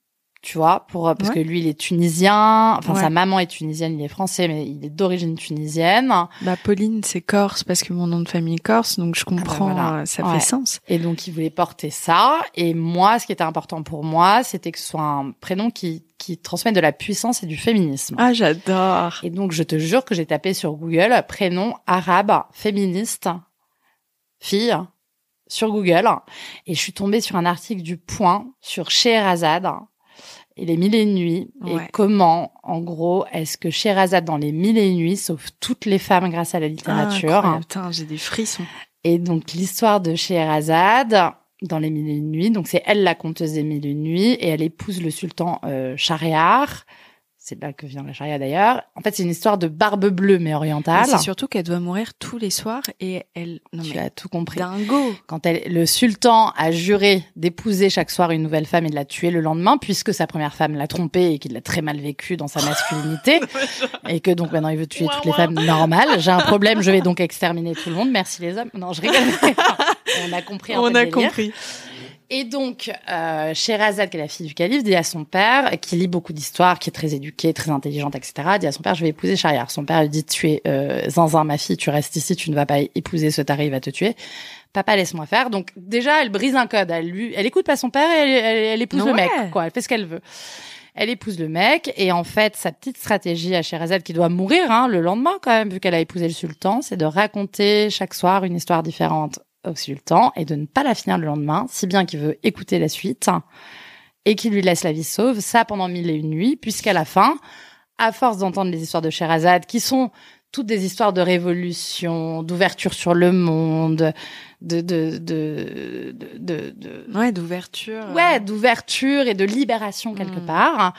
tu vois, pour euh, parce que lui il est tunisien, enfin sa maman est tunisienne, il est français mais il est d'origine tunisienne. Bah Pauline c'est corse parce que mon nom de famille est corse donc je ah bah comprends, euh, ça fait sens. Et donc il voulait porter ça et moi ce qui était important pour moi c'était que ce soit un prénom qui qui transmet de la puissance et du féminisme. Ah j'adore. Et donc je te jure que j'ai tapé sur Google prénom arabe féministe fille sur Google et je suis tombée sur un article du Point sur Sheherazade et les mille et une nuits. Et comment, en gros, est-ce que Sherazade dans les mille et une nuits sauve toutes les femmes grâce à la ah, littérature ah, Putain, j'ai des frissons. Et donc l'histoire de Sherazade dans les mille et une nuits. Donc c'est elle la conteuse des mille et une nuits et elle épouse le sultan euh, c'est là que vient la charia d'ailleurs. En fait, c'est une histoire de barbe bleue mais orientale. C'est surtout qu'elle doit mourir tous les soirs et elle. Non, tu as tout compris. Dingo. Quand le sultan a juré d'épouser chaque soir une nouvelle femme et de la tuer le lendemain, puisque sa première femme l'a trompé et qu'il l'a très mal vécu dans sa masculinité, et que donc maintenant il veut tuer toutes les femmes normales. J'ai un problème, je vais donc exterminer tout le monde. Merci les hommes. Non, je rigole. On a compris. On a compris. Et donc, euh, Sherazade, qui est la fille du calife, dit à son père, qui lit beaucoup d'histoires, qui est très éduquée, très intelligente, etc., dit à son père, je vais épouser Shahriar. Son père lui dit, tu es euh, zinzin, ma fille, tu restes ici, tu ne vas pas épouser ce taré, il va te tuer. Papa, laisse-moi faire. Donc, déjà, elle brise un code. Elle lui, elle écoute pas son père, et elle, épouse le mec, quoi. Elle fait ce qu'elle veut. Elle épouse le mec, et en fait, sa petite stratégie à Sherazade, qui doit mourir hein, le lendemain quand même, vu qu'elle a épousé le sultan, c'est de raconter chaque soir une histoire différente au sultan et de ne pas la finir le lendemain, si bien qu'il veut écouter la suite et qu'il lui laisse la vie sauve, ça pendant mille et une nuits, puisqu'à la fin, à force d'entendre les histoires de Sherazade, qui sont toutes des histoires de révolution, d'ouverture sur le monde, de de de de, ouais d'ouverture, euh. ouais d'ouverture et de libération quelque mm. part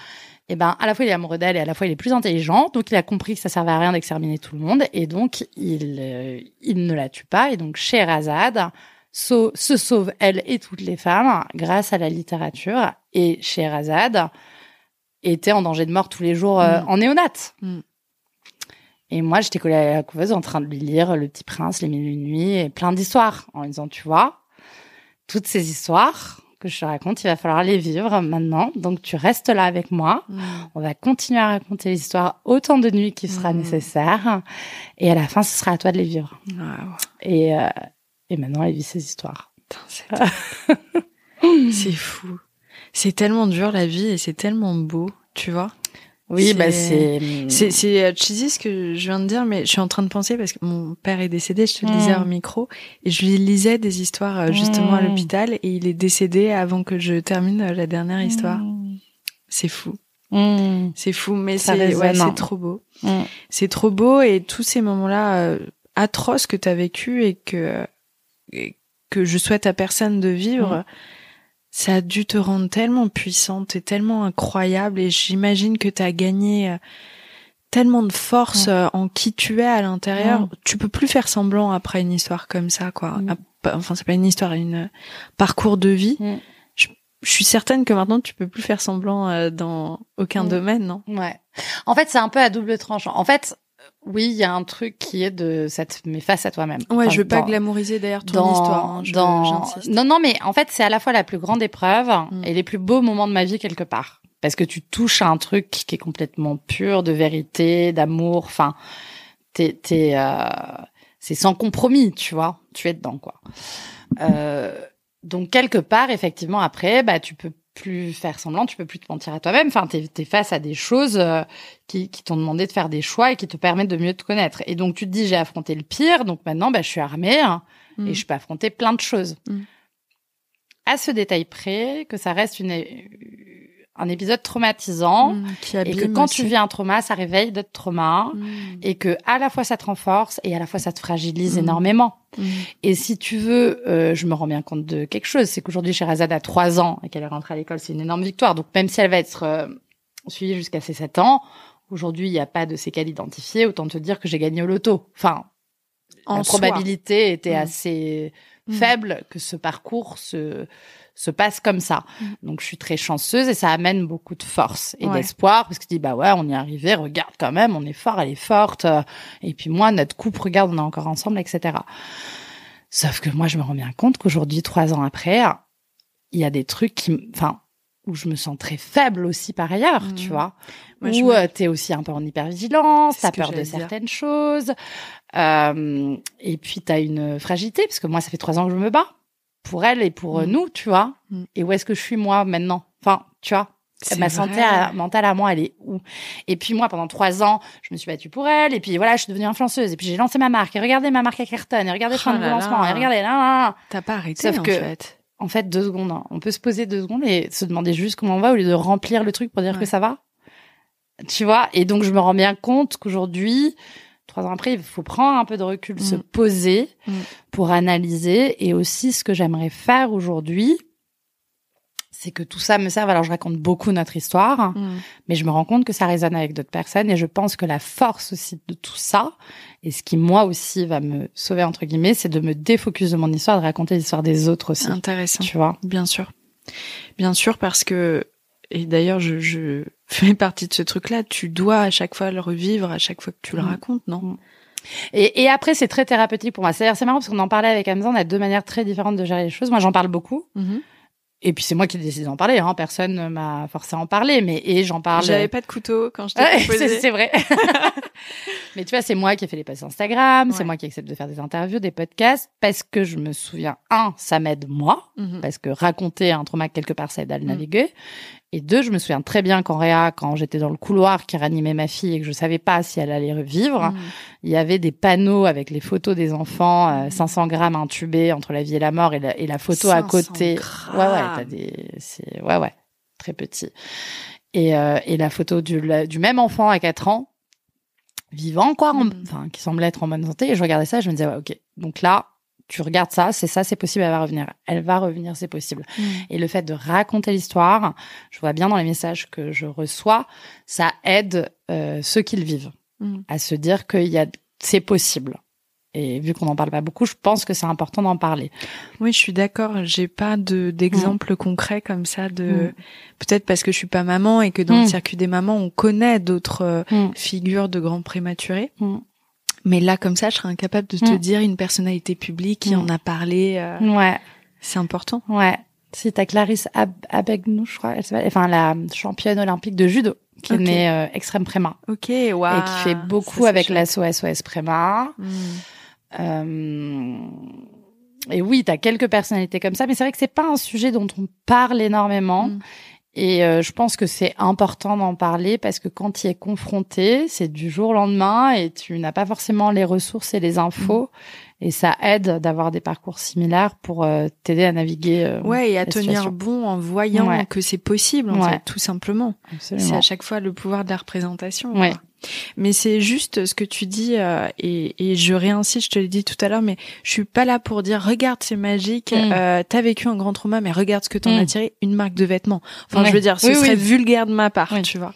et eh ben à la fois il est amoureux d'elle et à la fois il est plus intelligent, donc il a compris que ça servait à rien d'exterminer tout le monde et donc il euh, il ne la tue pas et donc Sherazade se sauve elle et toutes les femmes grâce à la littérature et Sherazade était en danger de mort tous les jours euh, mm. en néonate. Mm. Et moi, j'étais collée à la couveuse en train de lui lire Le Petit Prince, Les Mille et Nuits et plein d'histoires en lui disant, tu vois, toutes ces histoires, que je te raconte, il va falloir les vivre maintenant. Donc tu restes là avec moi. Mm. On va continuer à raconter l'histoire autant de nuits qu'il sera mm. nécessaire. Et à la fin, ce sera à toi de les vivre. Et, euh, et maintenant, elle vit ses histoires. C'est fou. C'est tellement dur la vie et c'est tellement beau, tu vois. Oui, bah c'est c'est euh, cheesy ce que je viens de dire, mais je suis en train de penser parce que mon père est décédé, je te lisais disais en mm. micro, et je lui lisais des histoires euh, justement à mm. l'hôpital, et il est décédé avant que je termine euh, la dernière histoire. Mm. C'est fou. C'est fou, mais c'est ouais, c'est trop beau. C'est trop beau et tous ces moments-là atroces que tu as vécu et que et que je souhaite à personne de vivre ça a dû te rendre tellement puissante et tellement incroyable et j'imagine que tu as gagné euh, tellement de force euh, en qui tu es à l'intérieur, tu peux plus faire semblant après une histoire comme ça quoi. Mm. Ah, enfin, c'est pas une histoire, une euh, parcours de vie. Mm. Je, je, suis certaine que maintenant tu peux plus faire semblant dans aucun mm. domaine, non Ouais. En fait, c'est un peu à double tranchant. En fait, oui, il y a un truc qui est de cette mais face à toi-même. Ouais, je veux pas glamouriser derrière ton dans, histoire. Hein, non, non, mais en fait, c'est à la fois la plus grande épreuve mm. et les plus beaux moments de ma vie quelque part, parce que tu touches à un truc qui est complètement pur de vérité, d'amour. Enfin, t'es, euh, c'est sans compromis, tu vois. Tu es dedans, quoi. Euh, donc quelque part, effectivement, après, bah tu peux plus faire semblant, tu peux plus te mentir à toi-même. Enfin, t'es es face à des choses euh, qui, qui t'ont demandé de faire des choix et qui te permettent de mieux te connaître. Et donc, tu te dis, j'ai affronté le pire, donc maintenant, bah, je suis armée hein, et mm. je peux affronter plein de choses. Mm. À ce détail près, que ça reste une, un épisode traumatisant mm, et que quand tu vis un trauma, ça réveille d'autres traumas mm. et que à la fois ça te renforce et à la fois ça te fragilise mm. énormément. Et si tu veux, euh, je me rends bien compte de quelque chose, c'est qu'aujourd'hui Sherazade a trois ans et qu'elle est rentrée à l'école, c'est une énorme victoire. Donc même si elle va être euh, suivie jusqu'à ses sept ans, aujourd'hui il n'y a pas de séquelles identifiées, autant te dire que j'ai gagné au loto. Enfin, en probabilité était assez faible que ce parcours se se passe comme ça. Mm. Donc je suis très chanceuse et ça amène beaucoup de force et d'espoir parce que tu dis bah ouais on y est arrivé, regarde quand même, on est fort, elle est forte. Et puis moi notre couple, regarde on est encore ensemble, etc. Sauf que moi je me rends bien compte qu'aujourd'hui trois ans après, il y a des trucs qui, enfin où je me sens très faible aussi par ailleurs, tu mm. vois. Moi, où euh, t'es aussi un peu en hypervigilance, t'as peur de certaines choses, euh, et puis t'as une fragilité, parce que moi, ça fait trois ans que je me bats pour elle et pour euh, mm. nous, tu vois. Mm. Et où est-ce que je suis moi maintenant Enfin, tu vois. Ma santé mentale à moi, elle est où Et puis moi, pendant trois ans, je me suis battue pour elle. Et puis voilà, je suis devenue influenceuse. Et puis j'ai lancé ma marque. Et regardez ma marque à Carton. Et regardez le oh lancement. Et regardez là. là. T'as pas arrêté Sauf que, En fait, deux secondes. Hein. On peut se poser deux secondes et se demander juste comment on va au lieu de remplir le truc pour dire que ça va. Tu vois Et donc je me rends bien compte qu'aujourd'hui, trois ans après, il faut prendre un peu de recul, se mm. poser mm. pour analyser. Et aussi, ce que j'aimerais faire aujourd'hui, c'est que tout ça me serve. Alors, je raconte beaucoup notre histoire, mm. mais je me rends compte que ça résonne avec d'autres personnes. Et je pense que la force aussi de tout ça, et ce qui, moi aussi, va me sauver, entre guillemets, c'est de me défocus de mon histoire, de raconter l'histoire des autres aussi. Intéressant. Tu vois Bien sûr. Bien sûr, parce que, et d'ailleurs, je, je, fait partie de ce truc-là. Tu dois à chaque fois le revivre, à chaque fois que tu le mm. racontes, non mm. et, et, après, c'est très thérapeutique pour moi. C'est marrant parce qu'on en parlait avec Amazon, on a deux manières très différentes de gérer les choses. Moi, j'en parle beaucoup. Mm-hmm. Et puis c'est moi qui décide d'en parler, hein. personne ne m'a forcé à en parler, mais et j'en parle. J'avais pas de couteau quand je t'ai proposé. c'est vrai. mais tu vois, c'est moi qui ai fait les posts Instagram, c'est moi qui accepte de faire des interviews, des podcasts, parce que je me souviens, un, ça m'aide moi, mm-hmm. parce que raconter un trauma quelque part, ça aide à le mm. naviguer, et deux, je me souviens très bien qu'en réa, quand j'étais dans le couloir qui ranimait ma fille et que je savais pas si elle allait revivre, mm. il y avait des panneaux avec les photos des enfants, 500 euh, mm. grammes intubés entre la vie et la mort, et la, photo à côté. Grammes. Ouais, ouais, c'est, ouais, ouais, très petit. Et, euh, et la photo du, même enfant à 4 ans, vivant, quoi, mm. enfin, qui semblait être en bonne santé. Et je regardais ça, et je me disais, ok, donc là, tu regardes ça, c'est ça, c'est possible, elle va revenir. Elle va revenir, c'est possible. Mm. Et le fait de raconter l'histoire, je vois bien dans les messages que je reçois, ça aide euh, ceux qui le vivent mm. à se dire que y a, c'est possible. Et vu qu'on n'en parle pas beaucoup, je pense que c'est important d'en parler. Oui, je suis d'accord. J'ai pas de d'exemple concret comme ça de mm. peut-être parce que je suis pas maman et que dans le circuit des mamans, on connaît d'autres euh, figures de grands prématurés. Mais là, comme ça, je serais incapable de te mm. dire une personnalité publique qui mm. en a parlé. Euh, ouais. C'est important. Ouais. Si t'as Clarisse Ab Abegnou, je crois, elle s'appelle, enfin la championne olympique de judo, qui est née euh, extrême Préma. Ok, wow. Et qui fait beaucoup avec la SOS Préma. Hmm. Euh, et oui, t'as quelques personnalités comme ça, mais c'est vrai que c'est pas un sujet dont on parle énormément. Hmm. Et euh, je pense que c'est important d'en parler parce que quand tu es confronté, c'est du jour au lendemain et tu n'as pas forcément les ressources et les infos. Mmh et ça aide d'avoir des parcours similaires pour euh, t'aider à naviguer. Euh, ouais, et à tenir bon en voyant que c'est possible, en fait, tout simplement. C'est à chaque fois le pouvoir de la représentation. Ouais. Mais c'est juste ce que tu dis euh, et, et, je réinsiste, je te l'ai dit tout à l'heure, mais je suis pas là pour dire regarde c'est magique, tu mm. euh, as t'as vécu un grand trauma, mais regarde ce que t'en en mm. as tiré, une marque de vêtements. Enfin, je veux dire, ce serait vulgaire de ma part, tu vois.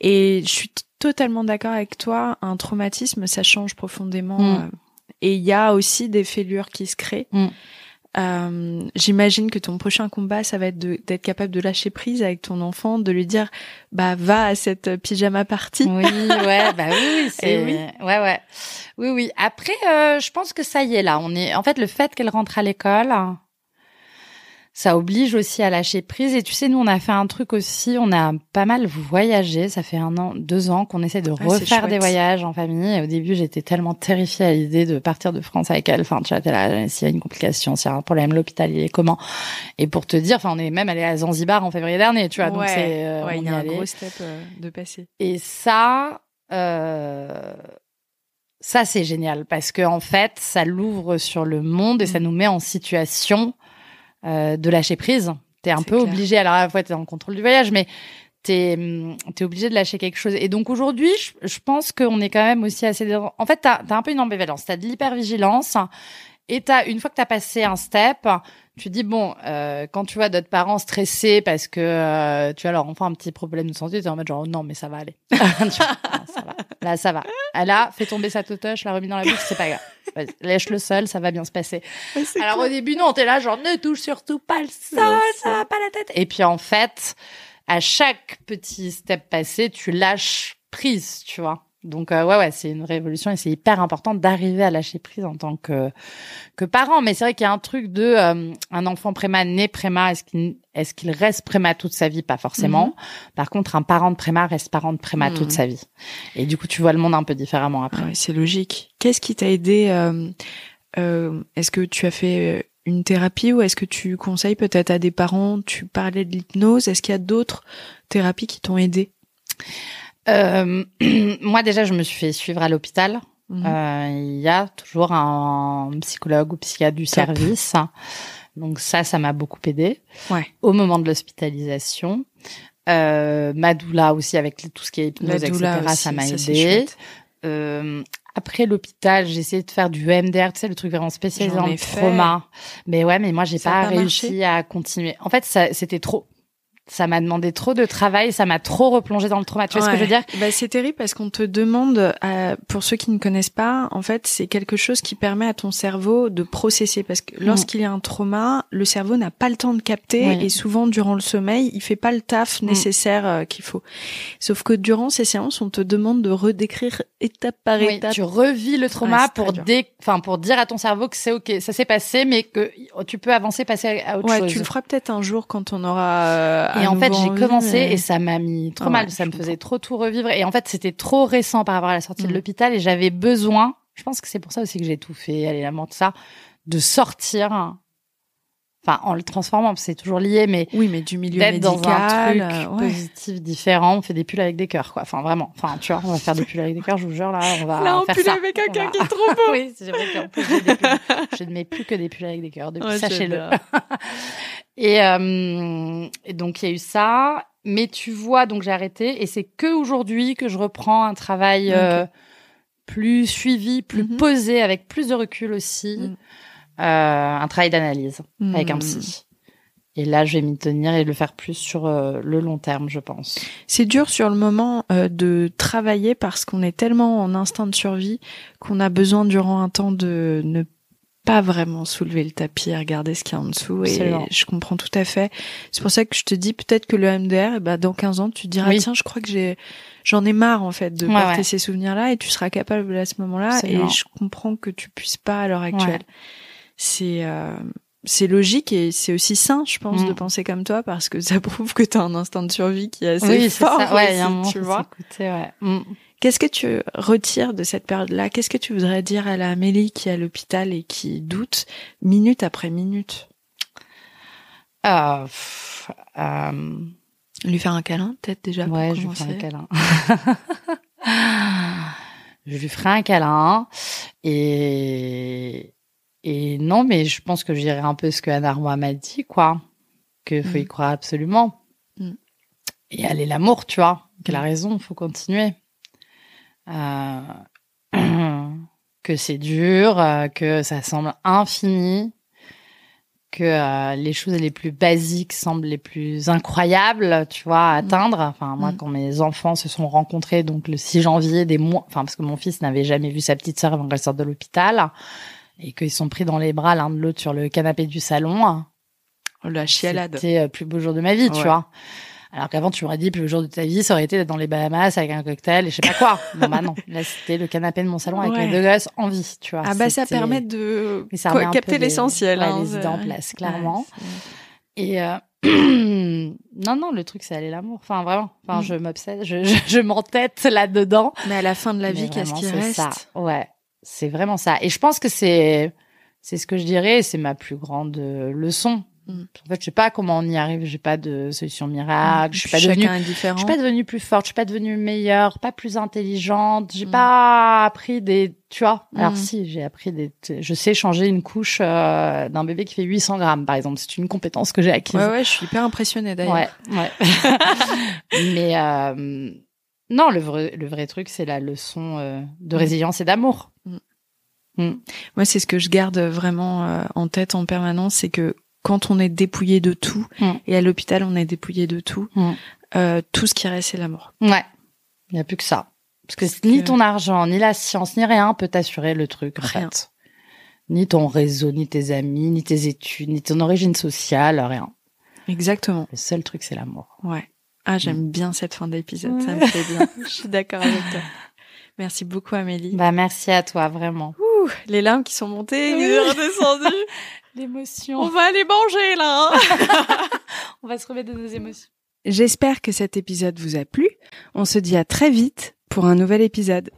Et je suis totalement d'accord avec toi, un traumatisme, ça change profondément. Mm. Et il y a aussi des fêlures qui se créent. Mm. Euh, j'imagine que ton prochain combat, ça va être d'être capable de lâcher prise avec ton enfant, de lui dire, bah va à cette pyjama party. Oui, ouais, bah oui, c'est, oui. ouais, ouais, oui, oui. Après, euh, je pense que ça y est là. On est, en fait, le fait qu'elle rentre à l'école, ça oblige aussi à lâcher prise. Et tu sais, nous, on a fait un truc aussi, on a pas mal voyagé. Ça fait un an, deux ans qu'on essaie de ah, refaire des voyages en famille. Et au début, j'étais tellement terrifiée à l'idée de partir de France avec elle. Enfin, tu vois, t'es là, euh, s'il y a une complication, s'il y a un problème, l'hôpital, il est comment Et pour te dire, enfin, on est même allé à Zanzibar en février dernier, tu vois. donc c'est, euh, il y a un gros step euh, de passer. Et ça, euh, ça c'est génial parce que en fait, ça l'ouvre sur le monde et ça mm. nous met en situation euh, de lâcher prise. T'es un peu obligé. Alors à la fois t'es en contrôle du voyage, mais t'es mm, es obligé de lâcher quelque chose. Et donc aujourd'hui, je, je pense qu'on est quand même aussi assez. En fait, t'as as un peu une ambivalence. T'as de l'hypervigilance, et as, une fois que tu as passé un step, tu dis bon, euh, quand tu vois d'autres parents stressés parce que euh, tu as leur enfant un petit problème de santé, tu en mode genre non mais ça va aller. Là, ça va. Là ça va. Elle ah, a fait tomber sa totoche, l'a remis dans la bouche, c'est pas grave. lèche le sol, ça va bien se passer. Alors au début non, t'es là genre ne touche surtout pas le sol, ça va pas la tête. Et puis en fait, à chaque petit step passé, tu lâches prise, tu vois. Donc euh, ouais ouais, c'est une révolution et c'est hyper important d'arriver à lâcher prise en tant que que parent. Mais c'est vrai qu'il y a un truc de euh, un enfant préma né préma, est-ce qu'il est-ce qu'il reste préma toute sa vie Pas forcément. Mhm. Par contre, un parent de préma reste parent de préma toute mhm. sa vie. Et du coup, tu vois le monde un peu différemment après. c'est logique. Qu'est-ce qui t'a aidé euh, euh Est-ce que tu as fait une thérapie ou est-ce que tu conseilles peut-être à des parents Tu parlais de l'hypnose. Est-ce qu'il y a d'autres thérapies qui t'ont aidé euh, Moi, déjà, je me suis fait suivre à l'hôpital. Mhm. Euh, il y a toujours un psychologue ou psychiatre du service. Donc ça, ça m'a beaucoup aidé. Ouais. Au moment de l'hospitalisation, euh, ma aussi avec tout ce qui est hypnose, etc. ça m'a aidé. Euh, après l'hôpital, j'ai essayé de faire du EMDR, tu sais, le truc vraiment spécialisé en, trauma. Mais ouais, mais moi, j'ai pas, pas, réussi à continuer. En fait, c'était trop ça m'a demandé trop de travail, ça m'a trop replongé dans le trauma. Tu vois ce que je veux dire bah, C'est terrible parce qu'on te demande, euh, pour ceux qui ne connaissent pas, en fait, c'est quelque chose qui permet à ton cerveau de processer parce que lorsqu'il y a un trauma, le cerveau n'a pas le temps de capter et souvent durant le sommeil, il fait pas le taf mm. nécessaire euh, qu'il faut. Sauf que durant ces séances, on te demande de redécrire étape par étape. Tu revis le trauma pour dé... enfin pour dire à ton cerveau que c'est ok, ça s'est passé, mais que tu peux avancer, passer à autre chose. Ouais, tu le feras peut-être un jour quand on aura euh, et en fait, j'ai commencé et... ça m'a mis trop mal. ça me faisait trop tout revivre. Et en fait, c'était trop récent par rapport à la sortie de mm. l'hôpital et j'avais besoin. Je pense que c'est pour ça aussi que j'ai tout fait, aller la mort, ça, de sortir enfin en le transformant, c'est toujours lié, mais oui, mais du milieu médical, dans un truc euh, positif différent, on fait des pulls avec des cœurs, quoi. Enfin vraiment, enfin tu vois, on va faire des pulls avec des cœurs, je vous jure là, on va là on pull avec un cœur qui est trop beau. oui, c'est vrai qu'en plus des je ne mets plus que des pulls avec des cœurs depuis, sachez-le. Et, euh, donc, il y a eu ça. Mais tu vois, donc j'ai arrêté. Et c'est que aujourd'hui que je reprends un travail euh, plus suivi, plus mhm. posé, avec plus de recul aussi. Mm. Euh, un travail d'analyse avec un mm. psy. Et là, je vais m'y tenir et le faire plus sur euh, le long terme, je pense. C'est dur sur le moment euh, de travailler parce qu'on est tellement en instinct de survie qu'on a besoin durant un temps de ne pas vraiment soulever le tapis et regarder ce qu'il y a en dessous. Et je comprends tout à fait. C'est pour ça que je te dis peut-être que le MDR, eh ben, dans 15 ans, tu diras, tiens, je crois que j'ai, j'en ai marre, en fait, de porter ces souvenirs-là et tu seras capable à ce moment-là. Et je comprends que tu puisses pas à l'heure actuelle. C'est, euh, c'est logique et c'est aussi sain, je pense, de mm. penser comme toi parce que ça prouve que tu as un instinct de survie qui est assez fort. Ouais, aussi, y a un tu vois. Mm. Qu'est-ce que tu retires de cette période-là Qu'est-ce que tu voudrais dire à la Amélie qui est à l'hôpital et qui doute minute après minute ah, euh, Lui faire un câlin, peut-être déjà. Ouais, je lui un câlin. je lui ferai un câlin et et non, mais je pense que je dirais un peu ce que Anna m'a dit, quoi, que faut y mm. croire absolument. Mm. Et elle est l'amour, tu vois, qu'elle a mm. raison, faut continuer. Euh, que c'est dur, euh, que ça semble infini, que euh, les choses les plus basiques semblent les plus incroyables, tu vois, à mmh. atteindre. Enfin, moi, mmh. quand mes enfants se sont rencontrés, donc le 6 janvier, des mois, enfin, parce que mon fils n'avait jamais vu sa petite sœur avant qu'elle sorte de l'hôpital, et qu'ils sont pris dans les bras l'un de l'autre sur le canapé du salon. Oh, la chialade. C'était le plus beau jour de ma vie, tu vois. Alors qu'avant, tu m'aurais dit, le jour de ta vie, ça aurait été d'être dans les Bahamas avec un cocktail et je sais pas quoi. Non bah non. Là, c'était le canapé de mon salon avec mes deux gosses en vie, tu vois. Ah, bah, ça permet de ça Quoi, capter l'essentiel. Les, un ouais, les hein, idées en place, clairement. et, euh, non, non, le truc, c'est aller l'amour. Enfin, vraiment. Enfin, mm. je m'obsède, je, je, m'entête là-dedans. Mais à la fin de la vie, qu'est-ce qui reste? Ça. Ouais. C'est vraiment ça. Et je pense que c'est, c'est ce que je dirais, c'est ma plus grande euh, leçon en fait, je sais pas comment on y arrive. J'ai pas de solution miracle. Je suis pas devenue, suis pas devenue plus forte. Je suis pas devenue meilleure, pas plus intelligente. J'ai mm. pas appris des, tu vois. Alors mm. si, j'ai appris des, je sais changer une couche euh, d'un bébé qui fait 800 grammes, par exemple. C'est une compétence que j'ai acquise. Ouais, ouais, je suis hyper impressionnée d'ailleurs. Ouais, ouais. Mais euh, non, le vrai, le vrai truc, c'est la leçon euh, de mm. résilience et d'amour. Moi, c'est ce que je garde vraiment euh, en tête en permanence, c'est que quand on est dépouillé de tout, mm. et à l'hôpital, on est dépouillé de tout, mm. euh, tout ce qui reste, c'est la mort. Ouais. Il n'y a plus que ça. Parce que ni ton argent, ni la science, ni rien peut t'assurer le truc, Ni ton réseau, ni tes amis, ni tes études, ni ton origine sociale, rien. Exactement. Le seul truc, c'est la mort. Ouais. Ah, j'aime mm. bien cette fin d'épisode, ça me fait bien. Je suis d'accord avec toi. Merci beaucoup, Amélie. Bah, merci à toi, vraiment. Ouh, les larmes qui sont montées, et redescendues. L'émotion. On va aller manger là. Hein. On va se remettre de nos émotions. J'espère que cet épisode vous a plu. On se dit à très vite pour un nouvel épisode.